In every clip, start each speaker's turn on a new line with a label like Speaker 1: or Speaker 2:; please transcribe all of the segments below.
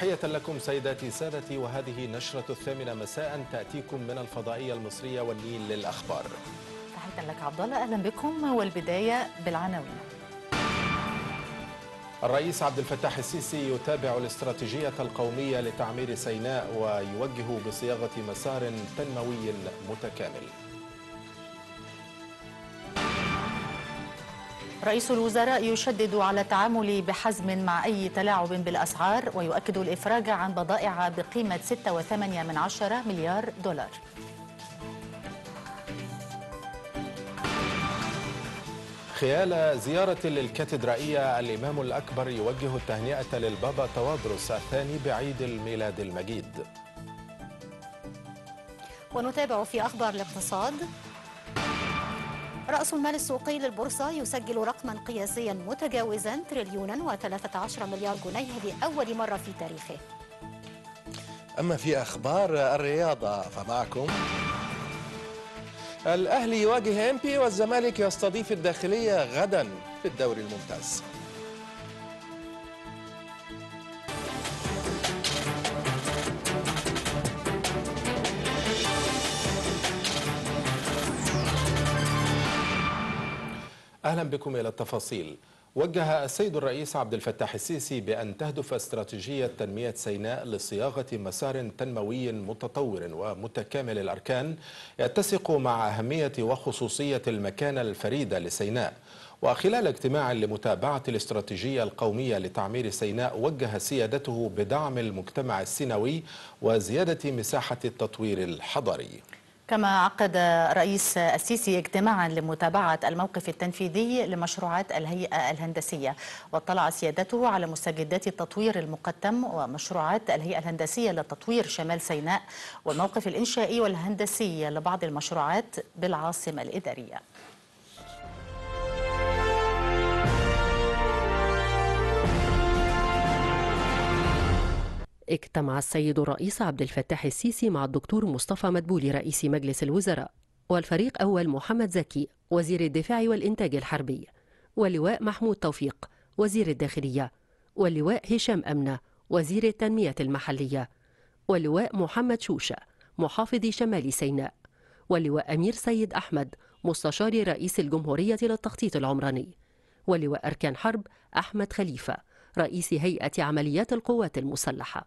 Speaker 1: تحية لكم سيداتي سادتي وهذه نشرة الثامنة مساء تأتيكم من الفضائية المصرية والنيل للأخبار
Speaker 2: تحية لك عبدالله أهلا بكم والبداية بالعناوين
Speaker 1: الرئيس عبد الفتاح السيسي يتابع الاستراتيجية القومية لتعمير سيناء ويوجه بصياغة مسار تنموي متكامل
Speaker 2: رئيس الوزراء يشدد على التعامل بحزم مع أي تلاعب بالأسعار ويؤكد الإفراج عن بضائع بقيمة 6.8 مليار دولار
Speaker 1: خلال زيارة للكاتدرائية الإمام الأكبر يوجه التهنئة للبابا توادرس الثاني بعيد الميلاد المجيد
Speaker 3: ونتابع في أخبار الاقتصاد رأس المال السوقي للبورصة يسجل رقما قياسيا متجاوزا تريليونا و13 مليار جنيه لأول مرة في تاريخه
Speaker 1: أما في أخبار الرياضة فمعكم الأهلي يواجه إمبي والزمالك يستضيف الداخلية غدا في الدوري الممتاز أهلا بكم إلى التفاصيل وجه السيد الرئيس عبد الفتاح السيسي بأن تهدف استراتيجية تنمية سيناء لصياغة مسار تنموي متطور ومتكامل الأركان يتسق مع أهمية وخصوصية المكانة الفريدة لسيناء وخلال اجتماع لمتابعة الاستراتيجية القومية لتعمير سيناء وجه سيادته بدعم المجتمع السينوي وزيادة مساحة التطوير الحضري
Speaker 2: كما عقد رئيس السيسي اجتماعا لمتابعة الموقف التنفيذي لمشروعات الهيئة الهندسية واطلع سيادته على مستجدات التطوير المقدم ومشروعات الهيئة الهندسية لتطوير شمال سيناء والموقف الإنشائي والهندسي لبعض المشروعات بالعاصمة الإدارية
Speaker 4: اجتمع السيد الرئيس عبد الفتاح السيسي مع الدكتور مصطفى مدبولي رئيس مجلس الوزراء والفريق أول محمد زكي وزير الدفاع والإنتاج الحربي واللواء محمود توفيق وزير الداخلية واللواء هشام أمنة وزير التنمية المحلية واللواء محمد شوشة محافظ شمال سيناء واللواء أمير سيد أحمد مستشار رئيس الجمهورية للتخطيط العمراني ولواء أركان حرب أحمد خليفة رئيس هيئة عمليات القوات المسلحة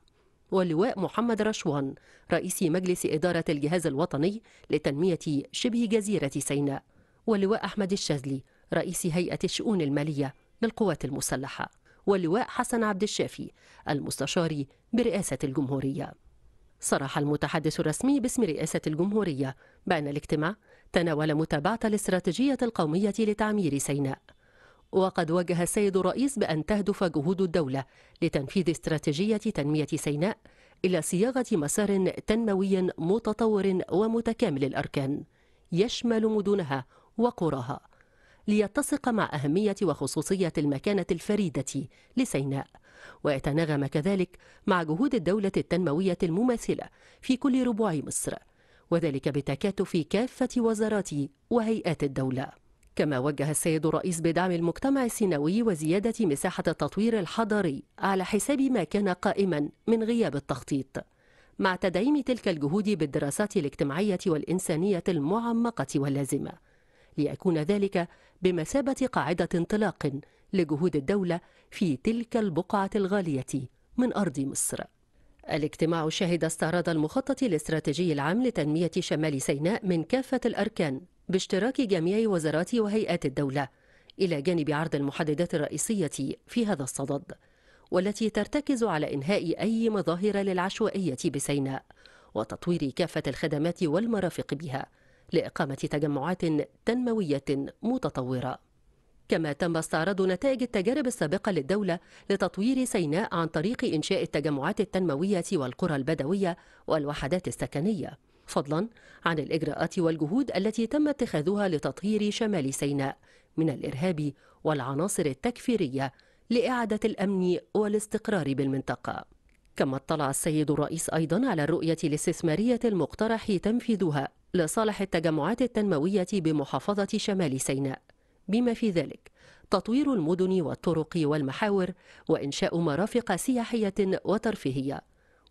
Speaker 4: ولواء محمد رشوان رئيس مجلس إدارة الجهاز الوطني لتنمية شبه جزيرة سيناء واللواء أحمد الشاذلي رئيس هيئة الشؤون المالية للقوات المسلحة واللواء حسن عبد الشافي المستشار برئاسة الجمهورية صرح المتحدث الرسمي باسم رئاسة الجمهورية بأن الاجتماع تناول متابعة الاستراتيجية القومية لتعمير سيناء وقد وجه السيد الرئيس بأن تهدف جهود الدولة لتنفيذ استراتيجية تنمية سيناء إلى صياغة مسار تنموي متطور ومتكامل الأركان يشمل مدنها وقراها ليتسق مع أهمية وخصوصية المكانة الفريدة لسيناء ويتناغم كذلك مع جهود الدولة التنموية المماثلة في كل ربوع مصر وذلك بتكاتف كافة وزارات وهيئات الدولة كما وجه السيد الرئيس بدعم المجتمع السيناوي وزيادة مساحة التطوير الحضري على حساب ما كان قائما من غياب التخطيط مع تدعيم تلك الجهود بالدراسات الاجتماعية والإنسانية المعمقة واللازمة ليكون ذلك بمثابة قاعدة انطلاق لجهود الدولة في تلك البقعة الغالية من أرض مصر الاجتماع شهد استعراض المخطط الاستراتيجي العام لتنمية شمال سيناء من كافة الأركان باشتراك جميع وزارات وهيئات الدولة إلى جانب عرض المحددات الرئيسية في هذا الصدد والتي ترتكز على إنهاء أي مظاهر للعشوائية بسيناء وتطوير كافة الخدمات والمرافق بها لإقامة تجمعات تنموية متطورة كما تم استعراض نتائج التجارب السابقة للدولة لتطوير سيناء عن طريق إنشاء التجمعات التنموية والقرى البدوية والوحدات السكنية فضلا عن الإجراءات والجهود التي تم اتخاذها لتطهير شمال سيناء من الإرهاب والعناصر التكفيرية لإعادة الأمن والاستقرار بالمنطقة كما اطلع السيد الرئيس أيضا على الرؤية الاستثمارية المقترح تنفيذها لصالح التجمعات التنموية بمحافظة شمال سيناء بما في ذلك تطوير المدن والطرق والمحاور وإنشاء مرافق سياحية وترفيهية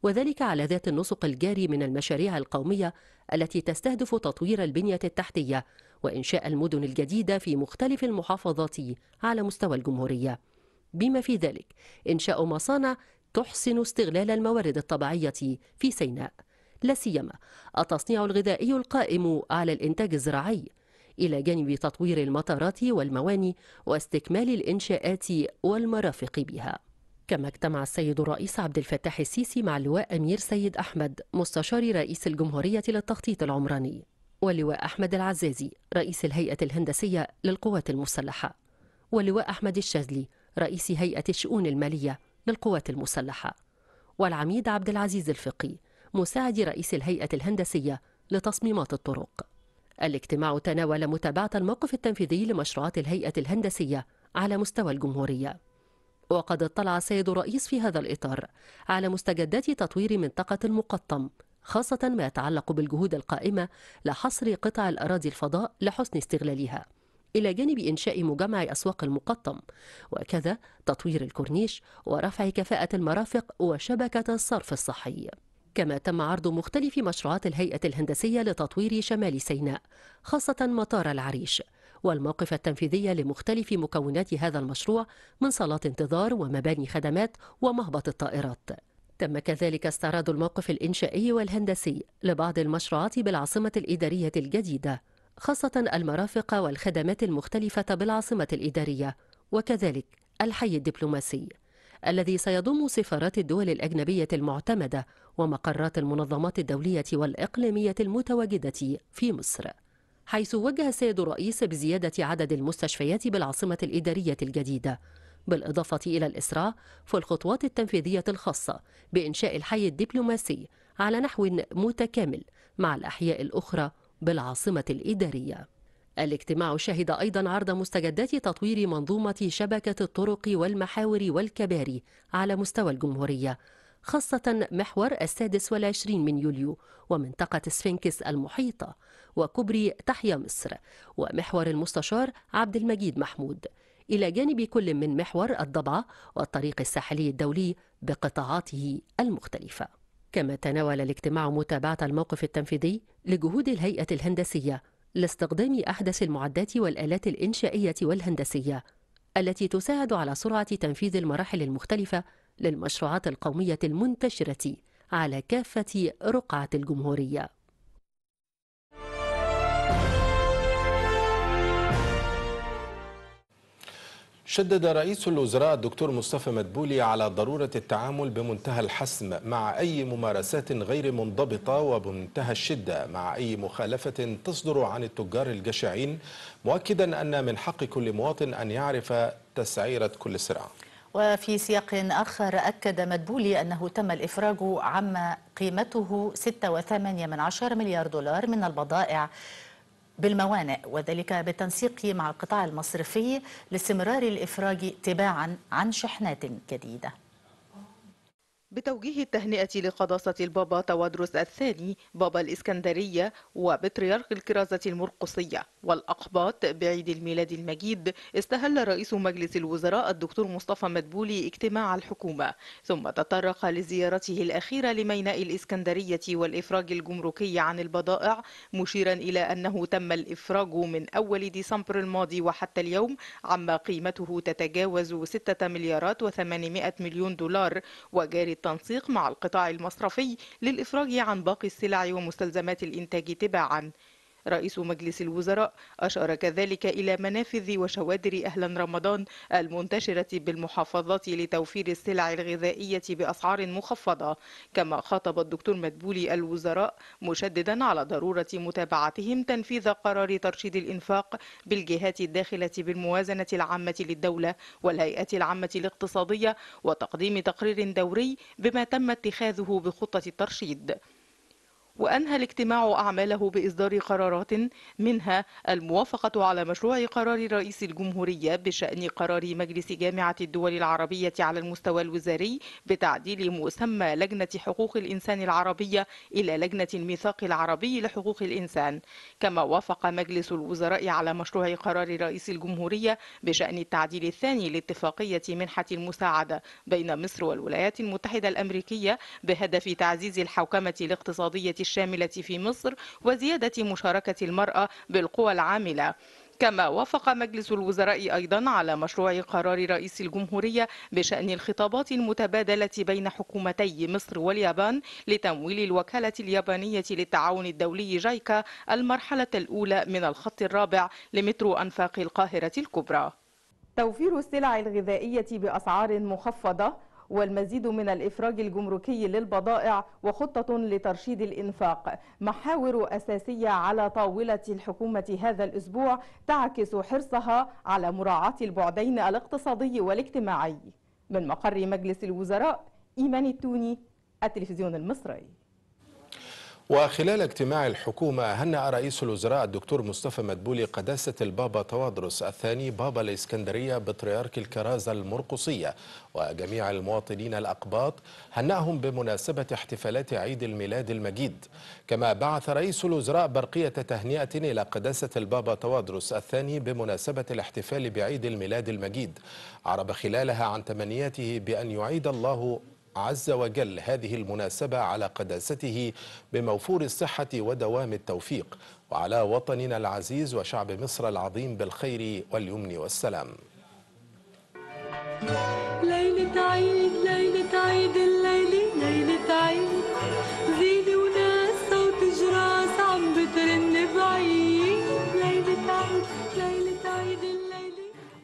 Speaker 4: وذلك على ذات النسق الجاري من المشاريع القومية التي تستهدف تطوير البنية التحتية وإنشاء المدن الجديدة في مختلف المحافظات على مستوى الجمهورية بما في ذلك إنشاء مصانع تحسن استغلال الموارد الطبيعية في سيناء لا سيما التصنيع الغذائي القائم على الإنتاج الزراعي إلى جانب تطوير المطارات والمواني واستكمال الإنشاءات والمرافق بها كما اجتمع السيد الرئيس عبد الفتاح السيسي مع اللواء أمير سيد أحمد مستشار رئيس الجمهورية للتخطيط العمراني واللواء أحمد العزازي رئيس الهيئة الهندسية للقوات المسلحة واللواء أحمد الشاذلي رئيس هيئة الشؤون المالية للقوات المسلحة والعميد عبد العزيز الفقي مساعد رئيس الهيئة الهندسية لتصميمات الطرق الاجتماع تناول متابعة الموقف التنفيذي لمشروعات الهيئة الهندسية على مستوى الجمهورية وقد اطلع السيد الرئيس في هذا الإطار على مستجدات تطوير منطقة المقطم خاصة ما يتعلق بالجهود القائمة لحصر قطع الأراضي الفضاء لحسن استغلالها إلى جانب إنشاء مجمع أسواق المقطم وكذا تطوير الكورنيش ورفع كفاءة المرافق وشبكة الصرف الصحي كما تم عرض مختلف مشروعات الهيئة الهندسية لتطوير شمال سيناء خاصة مطار العريش والموقف التنفيذي لمختلف مكونات هذا المشروع من صالات انتظار ومباني خدمات ومهبط الطائرات تم كذلك استعراض الموقف الإنشائي والهندسي لبعض المشروعات بالعاصمة الإدارية الجديدة خاصة المرافق والخدمات المختلفة بالعاصمة الإدارية وكذلك الحي الدبلوماسي الذي سيضم سفارات الدول الأجنبية المعتمدة ومقرات المنظمات الدولية والإقليمية المتواجدة في مصر حيث وجه السيد الرئيس بزيادة عدد المستشفيات بالعاصمة الإدارية الجديدة بالإضافة إلى الإسراع في الخطوات التنفيذية الخاصة بإنشاء الحي الدبلوماسي على نحو متكامل مع الأحياء الأخرى بالعاصمة الإدارية الاجتماع شهد أيضا عرض مستجدات تطوير منظومة شبكة الطرق والمحاور والكباري على مستوى الجمهورية خاصة محور السادس والعشرين من يوليو ومنطقة سفينكس المحيطة وكوبري تحيا مصر ومحور المستشار عبد المجيد محمود إلى جانب كل من محور الضبعة والطريق الساحلي الدولي بقطاعاته المختلفة كما تناول الاجتماع متابعة الموقف التنفيذي لجهود الهيئة الهندسية لاستخدام أحدث المعدات والآلات الإنشائية والهندسية التي تساعد على سرعة تنفيذ المراحل المختلفة للمشروعات القومية المنتشرة على كافة رقعة الجمهورية
Speaker 1: شدد رئيس الوزراء الدكتور مصطفى مدبولي على ضرورة التعامل بمنتهى الحسم مع أي ممارسات غير منضبطة وبمنتهى الشدة مع أي مخالفة تصدر عن التجار الجشعين مؤكدا أن من حق كل مواطن أن يعرف تسعيرة كل سرعة
Speaker 2: وفي سياق آخر أكد مدبولي أنه تم الإفراج عما قيمته 6.8 مليار دولار من البضائع بالموانئ وذلك بالتنسيق مع القطاع المصرفي لاستمرار الإفراج تباعا عن شحنات جديدة
Speaker 5: بتوجيه التهنئة لقداسة البابا تودروس الثاني بابا الإسكندرية وبطريرك الكرازة المرقصية والأقباط بعيد الميلاد المجيد استهل رئيس مجلس الوزراء الدكتور مصطفى مدبولي اجتماع الحكومة ثم تطرق لزيارته الأخيرة لميناء الإسكندرية والإفراج الجمركي عن البضائع مشيرا إلى أنه تم الإفراج من أول ديسمبر الماضي وحتى اليوم عما قيمته تتجاوز 6 مليارات و800 مليون دولار وجاري التنسيق مع القطاع المصرفي للإفراج عن باقي السلع ومستلزمات الإنتاج تباعا رئيس مجلس الوزراء أشار كذلك إلى منافذ وشوادر أهلا رمضان المنتشرة بالمحافظات لتوفير السلع الغذائية بأسعار مخفضة كما خاطب الدكتور مدبولي الوزراء مشددا على ضرورة متابعتهم تنفيذ قرار ترشيد الإنفاق بالجهات الداخلة بالموازنة العامة للدولة والهيئة العامة الاقتصادية وتقديم تقرير دوري بما تم اتخاذه بخطة الترشيد وأنهى الاجتماع أعماله بإصدار قرارات منها الموافقة على مشروع قرار رئيس الجمهورية بشأن قرار مجلس جامعة الدول العربية على المستوى الوزاري بتعديل مسمى لجنة حقوق الإنسان العربية إلى لجنة الميثاق العربي لحقوق الإنسان كما وافق مجلس الوزراء على مشروع قرار رئيس الجمهورية بشأن التعديل الثاني لاتفاقية منحة المساعدة بين مصر والولايات المتحدة الأمريكية بهدف تعزيز الحوكمة الاقتصادية الشاملة في مصر وزيادة مشاركة المرأة بالقوى العاملة كما وافق مجلس الوزراء أيضا على مشروع قرار رئيس الجمهورية بشأن الخطابات المتبادلة بين حكومتي مصر واليابان لتمويل الوكالة اليابانية للتعاون الدولي جايكا المرحلة الأولى من الخط الرابع لمترو أنفاق القاهرة الكبرى توفير السلع الغذائية بأسعار مخفضة والمزيد من الإفراج الجمركي للبضائع وخطة لترشيد الإنفاق محاور أساسية على طاولة الحكومة هذا الأسبوع تعكس حرصها على مراعاة البعدين الاقتصادي والاجتماعي من مقر مجلس الوزراء إيمان التوني التلفزيون المصري
Speaker 1: وخلال اجتماع الحكومة هنأ رئيس الوزراء الدكتور مصطفى مدبولي قداسة البابا توادرس الثاني بابا الإسكندرية بطريرك الكرازة المرقصية وجميع المواطنين الأقباط هنأهم بمناسبة احتفالات عيد الميلاد المجيد كما بعث رئيس الوزراء برقية تهنئة إلى قداسة البابا توادرس الثاني بمناسبة الاحتفال بعيد الميلاد المجيد عرب خلالها عن تمنياته بأن يعيد الله عز وجل هذه المناسبة على قداسته بموفور الصحة ودوام التوفيق وعلى وطننا العزيز وشعب مصر العظيم بالخير واليمن والسلام
Speaker 6: ليلة عيد ليلة عيد الليلة ليلة عيد زيني وناس صوت جراس عم بترن بعيد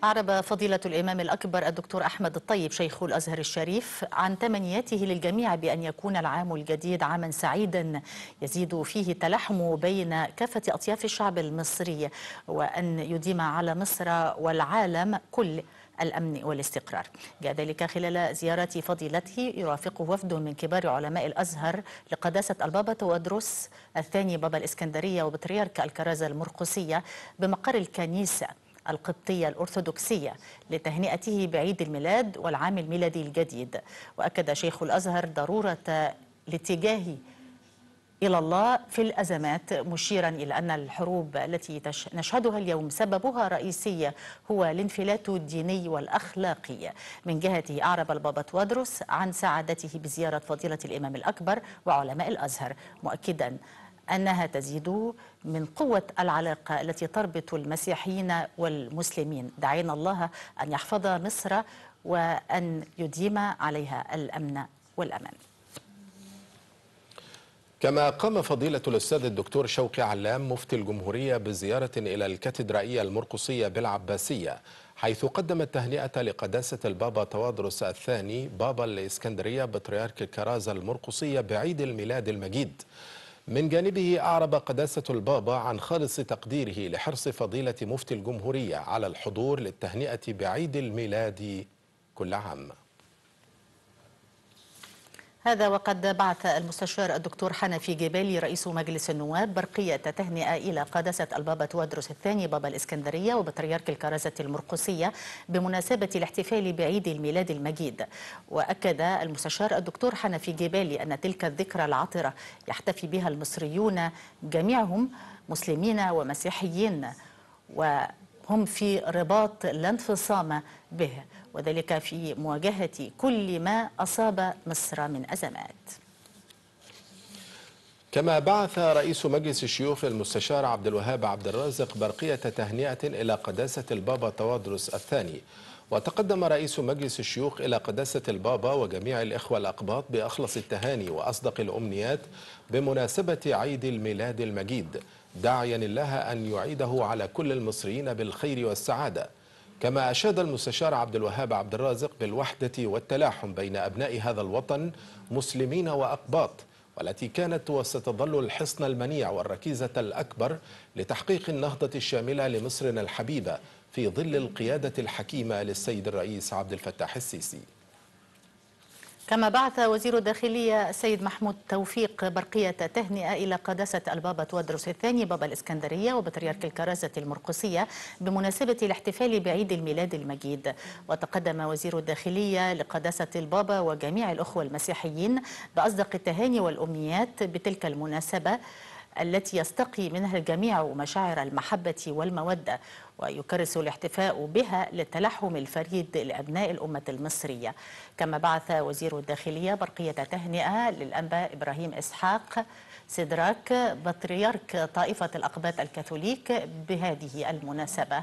Speaker 2: أعرب فضيلة الإمام الأكبر الدكتور أحمد الطيب شيخ الأزهر الشريف عن تمنياته للجميع بأن يكون العام الجديد عاما سعيدا يزيد فيه التلحم بين كافة أطياف الشعب المصري وأن يديم على مصر والعالم كل الأمن والاستقرار جاء ذلك خلال زيارة فضيلته يرافقه وفد من كبار علماء الأزهر لقداسة البابا تودروس الثاني بابا الإسكندرية وبطريرك الكرازة المرقسية بمقر الكنيسة القبطية الأرثوذكسية لتهنئته بعيد الميلاد والعام الميلادي الجديد وأكد شيخ الأزهر ضرورة الاتجاه إلى الله في الأزمات مشيرا إلى أن الحروب التي نشهدها اليوم سببها رئيسي هو الانفلات الديني والأخلاقي من جهته أعرب البابا توادرس عن سعادته بزيارة فضيلة الإمام الأكبر وعلماء الأزهر مؤكدا أنها تزيد من قوة العلاقة التي تربط المسيحيين والمسلمين دعينا الله أن يحفظ مصر وأن يديم عليها الأمن والأمان
Speaker 1: كما قام فضيلة الأستاذ الدكتور شوقي علام مفتي الجمهورية بزيارة إلى الكاتدرائية المرقصية بالعباسية حيث قدم التهنئة لقداسة البابا توادرس الثاني بابا الإسكندرية بطريرك الكرازة المرقصية بعيد الميلاد المجيد من جانبه أعرب قداسة البابا عن خالص تقديره لحرص فضيلة مفتي الجمهورية على الحضور للتهنئة بعيد الميلاد كل عام
Speaker 2: هذا وقد بعث المستشار الدكتور حنفي جبالي رئيس مجلس النواب برقية تهنئة إلى قادسة البابا تودرس الثاني بابا الإسكندرية وبطريرك الكرزة المرقسية بمناسبة الاحتفال بعيد الميلاد المجيد وأكد المستشار الدكتور حنفي جبالي أن تلك الذكرى العطرة يحتفي بها المصريون جميعهم مسلمين ومسيحيين وهم في رباط لا انفصام به وذلك في مواجهة كل ما أصاب مصر من أزمات
Speaker 1: كما بعث رئيس مجلس الشيوخ المستشار عبد الوهاب عبد الرازق برقية تهنئة إلى قداسة البابا توادرس الثاني وتقدم رئيس مجلس الشيوخ إلى قداسة البابا وجميع الإخوة الأقباط بأخلص التهاني وأصدق الأمنيات بمناسبة عيد الميلاد المجيد داعيا الله أن يعيده على كل المصريين بالخير والسعادة كما أشاد المستشار عبد الوهاب عبد الرازق بالوحدة والتلاحم بين أبناء هذا الوطن مسلمين وأقباط والتي كانت وستظل الحصن المنيع والركيزة الأكبر لتحقيق النهضة الشاملة لمصرنا الحبيبة في ظل القيادة الحكيمة للسيد الرئيس عبد الفتاح السيسي
Speaker 2: كما بعث وزير الداخلية السيد محمود توفيق برقية تهنئة إلى قداسة البابا تودروس الثاني بابا الإسكندرية وبطريرك الكرازة المرقسية بمناسبة الاحتفال بعيد الميلاد المجيد وتقدم وزير الداخلية لقداسة البابا وجميع الأخوة المسيحيين بأصدق التهاني والأمنيات بتلك المناسبة التي يستقي منها الجميع مشاعر المحبة والمودة ويكرس الاحتفاء بها للتلحم الفريد لأبناء الأمة المصرية كما بعث وزير الداخلية برقية تهنئة للأنبا إبراهيم إسحاق سدراك بطريرك طائفة الأقباط الكاثوليك بهذه المناسبة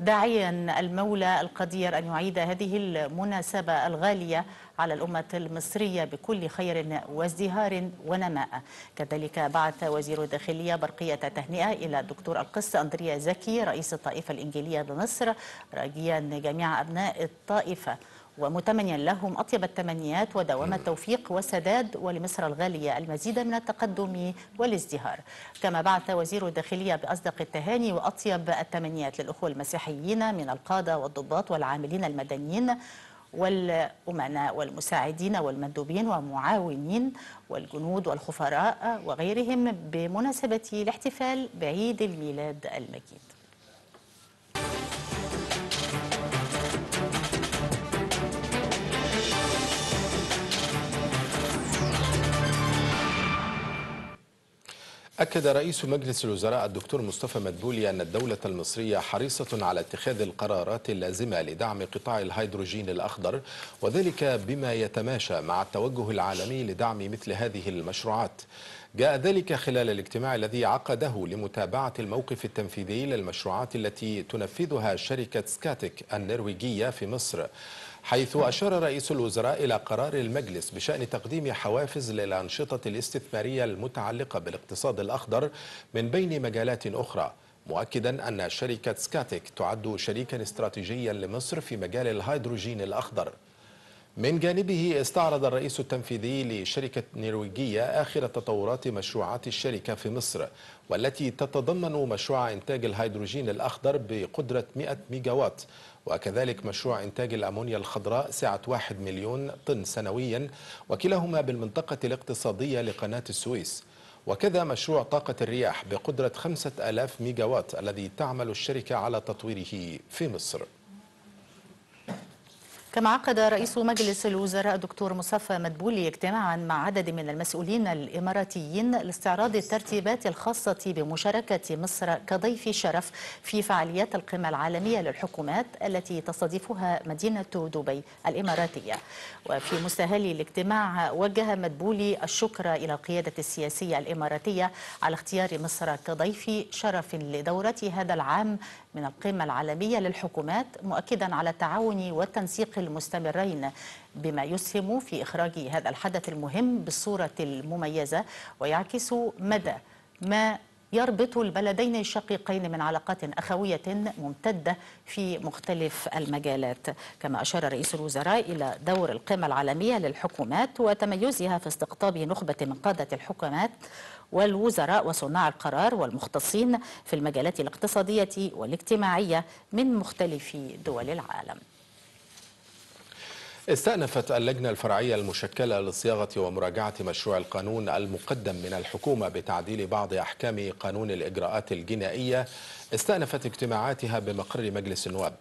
Speaker 2: داعيا المولى القدير أن يعيد هذه المناسبة الغالية على الأمة المصرية بكل خير وازدهار ونماء كذلك بعث وزير الداخلية برقية تهنئة إلى الدكتور القس أندريا زكي رئيس الطائفة الإنجيلية بمصر راجيا جميع أبناء الطائفة ومتمنيا لهم أطيب التمنيات ودوام التوفيق والسداد ولمصر الغالية المزيد من التقدم والازدهار كما بعث وزير الداخلية بأصدق التهاني وأطيب التمنيات للأخوة المسيحيين من القادة والضباط والعاملين المدنيين والأمناء والمساعدين والمندوبين ومعاونين والجنود والخفراء وغيرهم بمناسبة الاحتفال بعيد الميلاد المجيد
Speaker 1: أكد رئيس مجلس الوزراء الدكتور مصطفى مدبولي أن الدولة المصرية حريصة على اتخاذ القرارات اللازمة لدعم قطاع الهيدروجين الأخضر وذلك بما يتماشى مع التوجه العالمي لدعم مثل هذه المشروعات جاء ذلك خلال الاجتماع الذي عقده لمتابعة الموقف التنفيذي للمشروعات التي تنفذها شركة سكاتك النرويجية في مصر حيث أشار رئيس الوزراء إلى قرار المجلس بشأن تقديم حوافز للأنشطة الاستثمارية المتعلقة بالاقتصاد الأخضر من بين مجالات أخرى مؤكدا أن شركة سكاتيك تعد شريكا استراتيجيا لمصر في مجال الهيدروجين الأخضر من جانبه استعرض الرئيس التنفيذي لشركة نرويجية آخر تطورات مشروعات الشركة في مصر والتي تتضمن مشروع إنتاج الهيدروجين الأخضر بقدرة 100 ميجاوات وكذلك مشروع إنتاج الأمونيا الخضراء سعة 1 مليون طن سنويا وكلاهما بالمنطقة الاقتصادية لقناة السويس وكذا مشروع طاقة الرياح بقدرة 5000 ميجاوات الذي تعمل الشركة على تطويره في مصر
Speaker 2: كما عقد رئيس مجلس الوزراء الدكتور مصطفى مدبولي اجتماعا مع عدد من المسؤولين الإماراتيين لاستعراض الترتيبات الخاصة بمشاركة مصر كضيف شرف في فعاليات القمة العالمية للحكومات التي تستضيفها مدينة دبي الإماراتية وفي مستهل الاجتماع وجه مدبولي الشكر إلى القيادة السياسية الإماراتية على اختيار مصر كضيف شرف لدورة هذا العام من القمة العالمية للحكومات مؤكدا على التعاون والتنسيق المستمرين بما يسهم في إخراج هذا الحدث المهم بالصورة المميزة ويعكس مدى ما يربط البلدين الشقيقين من علاقات أخوية ممتدة في مختلف المجالات كما أشار رئيس الوزراء إلى دور القمة العالمية للحكومات وتميزها في استقطاب نخبة من قادة الحكومات والوزراء وصناع القرار والمختصين في المجالات الاقتصادية والاجتماعية من مختلف دول العالم
Speaker 1: استأنفت اللجنة الفرعية المشكلة لصياغة ومراجعة مشروع القانون المقدم من الحكومة بتعديل بعض أحكام قانون الإجراءات الجنائية استأنفت اجتماعاتها بمقر مجلس النواب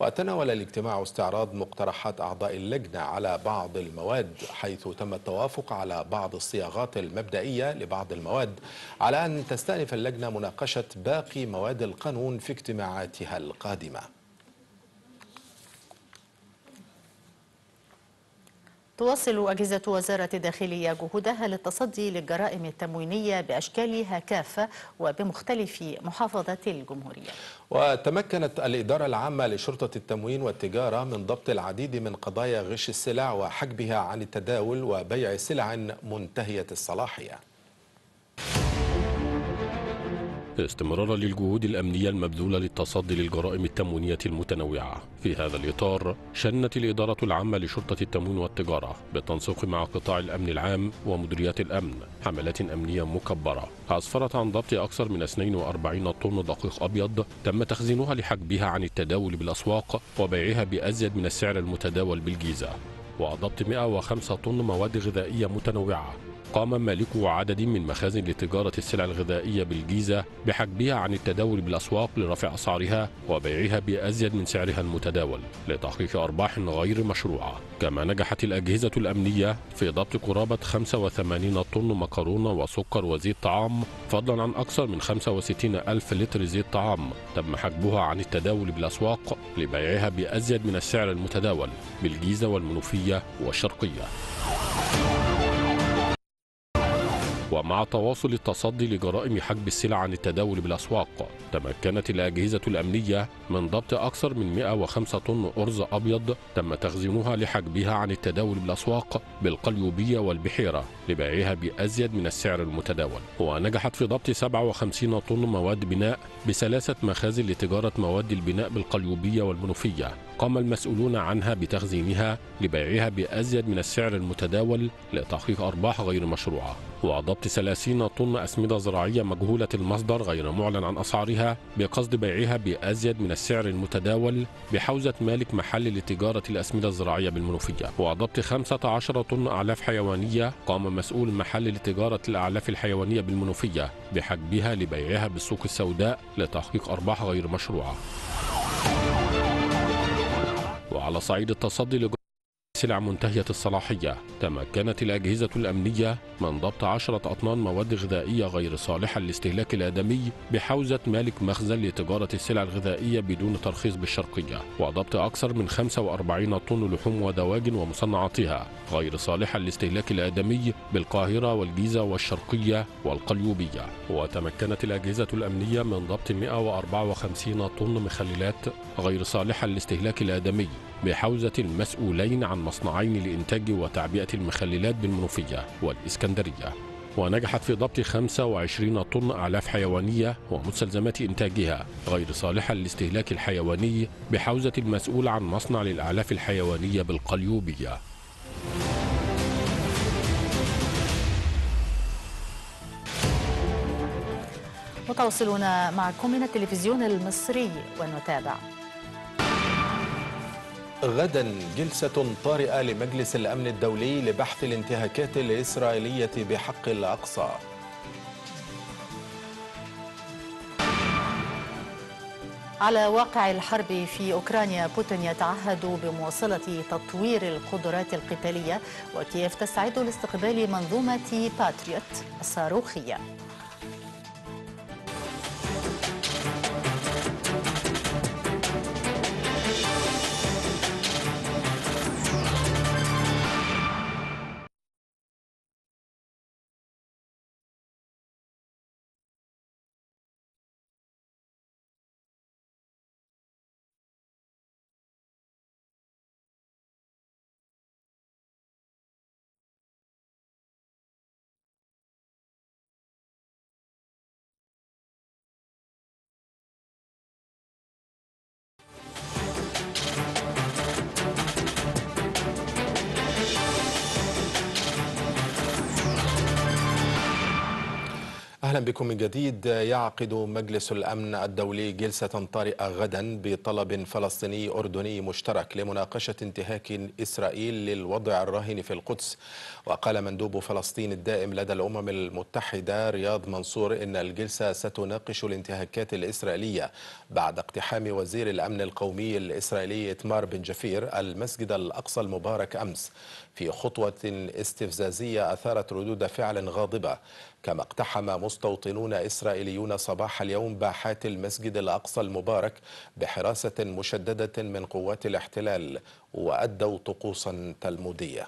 Speaker 1: وتناول الاجتماع استعراض مقترحات أعضاء اللجنة على بعض المواد حيث تم التوافق على بعض الصياغات المبدئية لبعض المواد على أن تستأنف اللجنة مناقشة باقي مواد القانون في اجتماعاتها القادمة
Speaker 2: تواصل أجهزة وزارة الداخلية جهودها للتصدي للجرائم التموينية بأشكالها كافة وبمختلف محافظات الجمهورية
Speaker 1: وتمكنت الإدارة العامة لشرطة التموين والتجارة من ضبط العديد من قضايا غش السلع وحجبها عن التداول وبيع سلع منتهية الصلاحية
Speaker 7: استمرارا للجهود الأمنية المبذولة للتصدي للجرائم التموينية المتنوعة في هذا الإطار شنت الإدارة العامة لشرطة التموين والتجارة بالتنسيق مع قطاع الأمن العام ومديريات الأمن حملات أمنية مكبرة أسفرت عن ضبط أكثر من 42 طن دقيق أبيض تم تخزينها لحجبها عن التداول بالأسواق وبيعها بأزيد من السعر المتداول بالجيزة وضبط 105 طن مواد غذائية متنوعة قام مالكو عدد من مخازن لتجارة السلع الغذائية بالجيزة بحجبها عن التداول بالأسواق لرفع أسعارها وبيعها بأزيد من سعرها المتداول لتحقيق أرباح غير مشروعة كما نجحت الأجهزة الأمنية في ضبط قرابة 85 طن مكرونة وسكر وزيت طعام فضلا عن أكثر من 65 ألف لتر زيت طعام تم حجبها عن التداول بالأسواق لبيعها بأزيد من السعر المتداول بالجيزة والمنوفية والشرقية ومع تواصل التصدي لجرائم حجب السلع عن التداول بالأسواق تمكنت الأجهزة الأمنية من ضبط أكثر من 105 طن أرز أبيض تم تخزينها لحجبها عن التداول بالأسواق بالقليوبية والبحيرة لبيعها بأزيد من السعر المتداول ونجحت في ضبط 57 طن مواد بناء بثلاثة مخازن لتجارة مواد البناء بالقليوبية والمنوفية قام المسؤولون عنها بتخزينها لبيعها بأزيد من السعر المتداول لتحقيق أرباح غير مشروعة وضبط 30 طن أسمدة زراعية مجهولة المصدر غير معلن عن أسعارها بقصد بيعها بأزيد من السعر المتداول بحوزة مالك محل لتجارة الأسمدة الزراعية بالمنوفية وضبط 15 طن أعلاف حيوانية قام مسؤول محل لتجارة الأعلاف الحيوانية بالمنوفية بحجبها لبيعها بالسوق السوداء لتحقيق أرباح غير مشروعة وعلى صعيد التصدي لجراء سلع منتهية الصلاحية تمكنت الأجهزة الأمنية من ضبط عشرة أطنان مواد غذائية غير صالحة للاستهلاك الآدمي بحوزة مالك مخزن لتجارة السلع الغذائية بدون ترخيص بالشرقية وضبط أكثر من 45 طن لحوم ودواجن ومصنعاتها غير صالحة للاستهلاك الآدمي بالقاهرة والجيزة والشرقية والقليوبية وتمكنت الأجهزة الأمنية من ضبط 154 طن مخللات غير صالحة للاستهلاك الآدمي بحوزة المسؤولين عن مصنعين لإنتاج وتعبئة المخللات بالمنوفية والإسكندرية ونجحت في ضبط 25 طن أعلاف حيوانية ومستلزمات إنتاجها غير صالحة للاستهلاك الحيواني بحوزة المسؤول عن مصنع للأعلاف الحيوانية بالقليوبية
Speaker 2: متواصلون معكم من التلفزيون المصري ونتابع
Speaker 1: غدا جلسة طارئة لمجلس الأمن الدولي لبحث الانتهاكات الإسرائيلية بحق الأقصى
Speaker 2: على واقع الحرب في أوكرانيا بوتين يتعهد بمواصلة تطوير القدرات القتالية وكييف تستعد لاستقبال منظومة باتريوت الصاروخية
Speaker 1: أهلا بكم من جديد يعقد مجلس الأمن الدولي جلسة طارئة غدا بطلب فلسطيني أردني مشترك لمناقشة انتهاك إسرائيل للوضع الراهن في القدس وقال مندوب فلسطين الدائم لدى الأمم المتحدة رياض منصور إن الجلسة ستناقش الانتهاكات الإسرائيلية بعد اقتحام وزير الأمن القومي الإسرائيلي إتمار بن جفير المسجد الأقصى المبارك أمس في خطوة استفزازية أثارت ردود فعل غاضبة كما اقتحم مستوطنون إسرائيليون صباح اليوم باحات المسجد الأقصى المبارك بحراسة مشددة من قوات الاحتلال وأدوا طقوسا تلمودية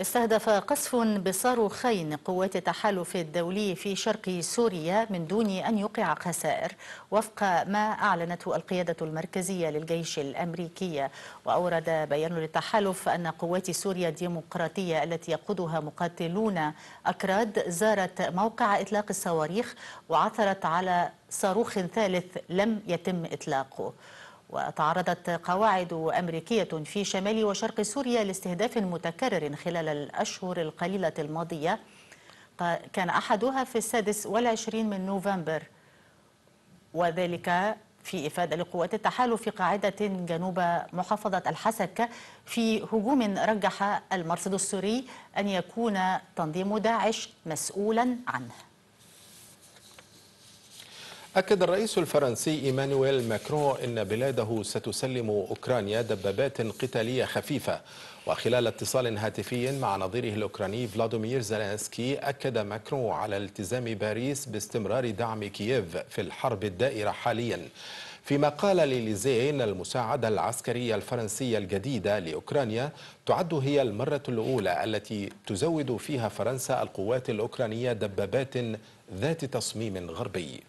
Speaker 2: استهدف قصف بصاروخين قوات التحالف الدولي في شرق سوريا من دون أن يوقع خسائر وفق ما أعلنته القيادة المركزية للجيش الأمريكية وأورد بيان للتحالف أن قوات سوريا الديمقراطية التي يقودها مقاتلون أكراد زارت موقع إطلاق الصواريخ وعثرت على صاروخ ثالث لم يتم إطلاقه وتعرضت قواعد أمريكية في شمال وشرق سوريا لاستهداف متكرر خلال الأشهر القليلة الماضية كان أحدها في السادس والعشرين من نوفمبر وذلك في إفادة لقوات التحالف في قاعدة جنوب محافظة الحسكة في هجوم رجح المرصد السوري أن يكون تنظيم داعش مسؤولا عنه
Speaker 1: أكد الرئيس الفرنسي إيمانويل ماكرون أن بلاده ستسلم أوكرانيا دبابات قتالية خفيفة وخلال اتصال هاتفي مع نظيره الأوكراني فلاديمير زيلينسكي أكد ماكرون على التزام باريس باستمرار دعم كييف في الحرب الدائرة حالياً فيما قال لليزي أن المساعدة العسكرية الفرنسية الجديدة لأوكرانيا تعد هي المرة الأولى التي تزود فيها فرنسا القوات الأوكرانية دبابات ذات تصميم
Speaker 8: غربي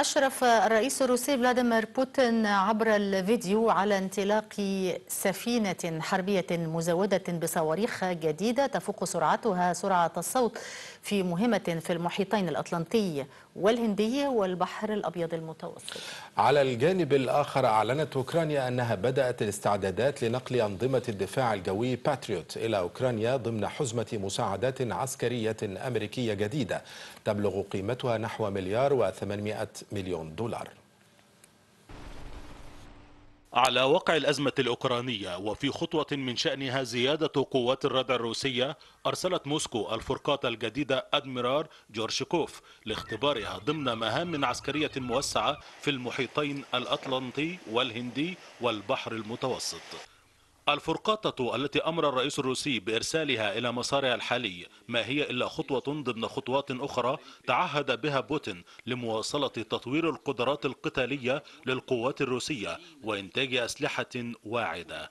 Speaker 2: أشرف الرئيس الروسي فلاديمير بوتين عبر الفيديو على انطلاق سفينة حربية مزودة بصواريخ جديدة تفوق سرعتها سرعة الصوت في مهمة في المحيطين الأطلنطي والهندي والبحر الأبيض المتوسط
Speaker 1: على الجانب الآخر أعلنت أوكرانيا أنها بدأت الاستعدادات لنقل أنظمة الدفاع الجوي باتريوت إلى أوكرانيا ضمن حزمة مساعدات عسكرية أمريكية جديدة تبلغ قيمتها نحو مليار و800 مليون دولار
Speaker 9: على وقع الأزمة الأوكرانية وفي خطوة من شأنها زيادة قوات الردع الروسية أرسلت موسكو الفرقات الجديدة أدميرال جورشكوف لاختبارها ضمن مهام عسكرية موسعة في المحيطين الأطلنطي والهندي والبحر المتوسط الفرقاطة التي أمر الرئيس الروسي بإرسالها إلى مسارها الحالي ما هي إلا خطوة ضمن خطوات أخرى تعهد بها بوتين لمواصلة تطوير القدرات القتالية للقوات الروسية وإنتاج أسلحة واعدة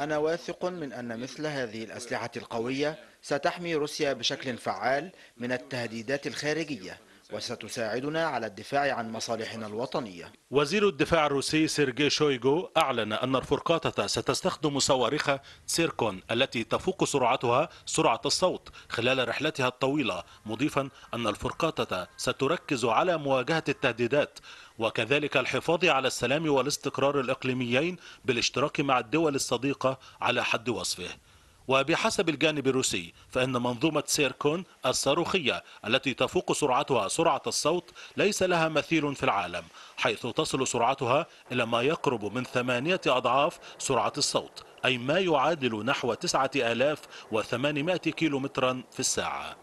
Speaker 8: أنا واثق من أن مثل هذه الأسلحة القوية ستحمي روسيا بشكل فعال من التهديدات الخارجية وستساعدنا على الدفاع عن مصالحنا الوطنية
Speaker 9: وزير الدفاع الروسي سيرجي شويغو أعلن أن الفرقاطة ستستخدم صواريخ سيركون التي تفوق سرعتها سرعة الصوت خلال رحلتها الطويلة مضيفا أن الفرقاطة ستركز على مواجهة التهديدات وكذلك الحفاظ على السلام والاستقرار الإقليميين بالاشتراك مع الدول الصديقة على حد وصفه وبحسب الجانب الروسي فإن منظومة سيركون الصاروخية التي تفوق سرعتها سرعة الصوت ليس لها مثيل في العالم حيث تصل سرعتها إلى ما يقرب من ثمانية أضعاف سرعة الصوت أي ما يعادل نحو 9800 كيلومترا في الساعة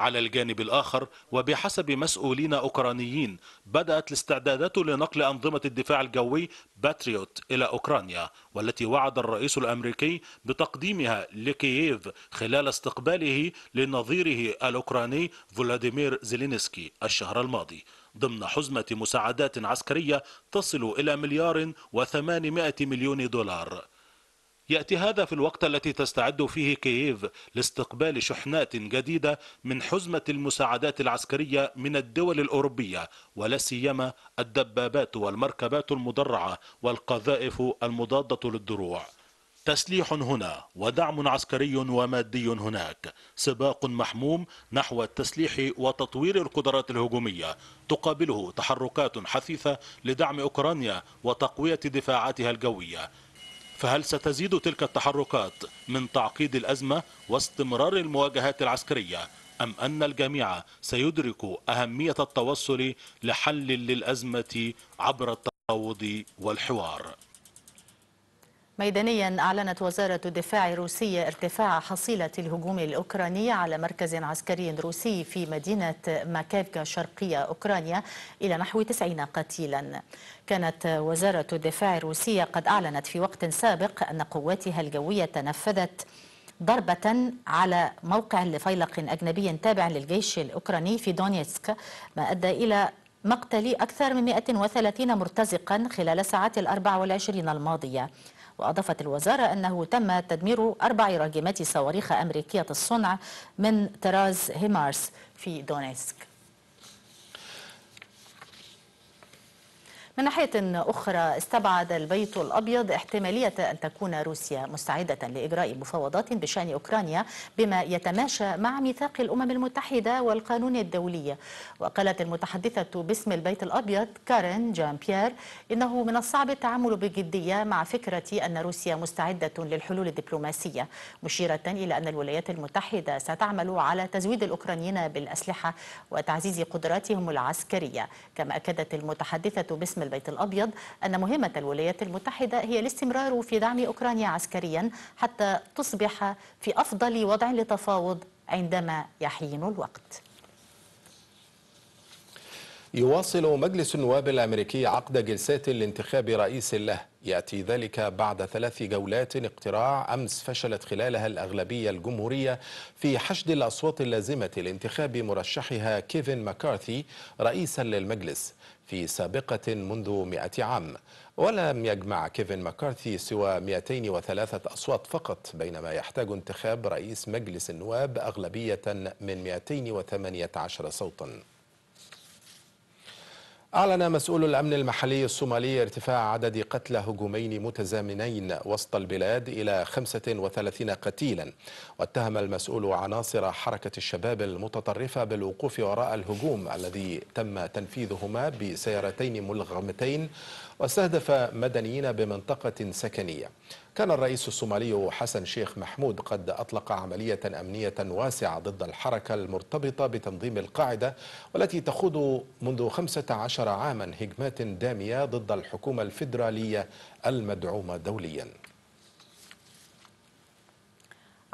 Speaker 9: على الجانب الآخر وبحسب مسؤولين أوكرانيين بدأت الاستعدادات لنقل أنظمة الدفاع الجوي باتريوت إلى أوكرانيا والتي وعد الرئيس الأمريكي بتقديمها لكييف خلال استقباله لنظيره الأوكراني فولاديمير زيلينسكي الشهر الماضي ضمن حزمة مساعدات عسكرية تصل إلى مليار وثمانمائة مليون دولار يأتي هذا في الوقت التي تستعد فيه كييف لاستقبال شحنات جديدة من حزمة المساعدات العسكرية من الدول الأوروبية ولا سيما الدبابات والمركبات المدرعة والقذائف المضادة للدروع تسليح هنا ودعم عسكري ومادي هناك سباق محموم نحو التسليح وتطوير القدرات الهجومية تقابله تحركات حثيثة لدعم أوكرانيا وتقوية دفاعاتها الجوية فهل ستزيد تلك التحركات من تعقيد الأزمة واستمرار المواجهات العسكرية أم أن الجميع سيدرك أهمية التوصل لحل للأزمة عبر التفاوض والحوار
Speaker 2: ميدانيا أعلنت وزارة الدفاع الروسية ارتفاع حصيلة الهجوم الأوكراني على مركز عسكري روسي في مدينة ماكيفكا شرقية أوكرانيا إلى نحو 90 قتيلا كانت وزارة الدفاع الروسية قد أعلنت في وقت سابق أن قواتها الجوية نفذت ضربة على موقع لفيلق أجنبي تابع للجيش الأوكراني في دونيتسك ما أدى إلى مقتل أكثر من 130 مرتزقا خلال ساعات الأربع والعشرين الماضية وأضافت الوزارة أنه تم تدمير أربع راجمات صواريخ أمريكية الصنع من طراز هيمارس في دونيسك من ناحية أخرى استبعد البيت الأبيض احتمالية أن تكون روسيا مستعدة لإجراء مفاوضات بشأن أوكرانيا بما يتماشى مع ميثاق الأمم المتحدة والقانون الدولي وقالت المتحدثة باسم البيت الأبيض كارين جان بيير إنه من الصعب التعامل بجدية مع فكرة أن روسيا مستعدة للحلول الدبلوماسية مشيرة إلى أن الولايات المتحدة ستعمل على تزويد الأوكرانيين بالأسلحة وتعزيز قدراتهم العسكرية كما أكدت المتحدثة باسم البيت الأبيض أن مهمة الولايات المتحدة هي الاستمرار في دعم أوكرانيا عسكريا حتى تصبح في أفضل وضع لتفاوض عندما يحين الوقت
Speaker 1: يواصل مجلس النواب الأمريكي عقد جلسات لانتخاب رئيس له يأتي ذلك بعد ثلاث جولات اقتراع أمس فشلت خلالها الأغلبية الجمهورية في حشد الأصوات اللازمة لانتخاب مرشحها كيفن ماكارثي رئيسا للمجلس في سابقة منذ 100 عام ولم يجمع كيفن ماكارثي سوى 203 أصوات فقط بينما يحتاج انتخاب رئيس مجلس النواب أغلبية من 218 صوتاً أعلن مسؤول الأمن المحلي الصومالي ارتفاع عدد قتلى هجومين متزامنين وسط البلاد إلى 35 قتيلا واتهم المسؤول عناصر حركة الشباب المتطرفة بالوقوف وراء الهجوم الذي تم تنفيذهما بسيارتين ملغمتين واستهدف مدنيين بمنطقة سكنية كان الرئيس الصومالي حسن شيخ محمود قد أطلق عملية أمنية واسعة ضد الحركة المرتبطة بتنظيم القاعدة والتي تخوض منذ 15 عاما هجمات دامية ضد الحكومة الفيدرالية المدعومة دولياً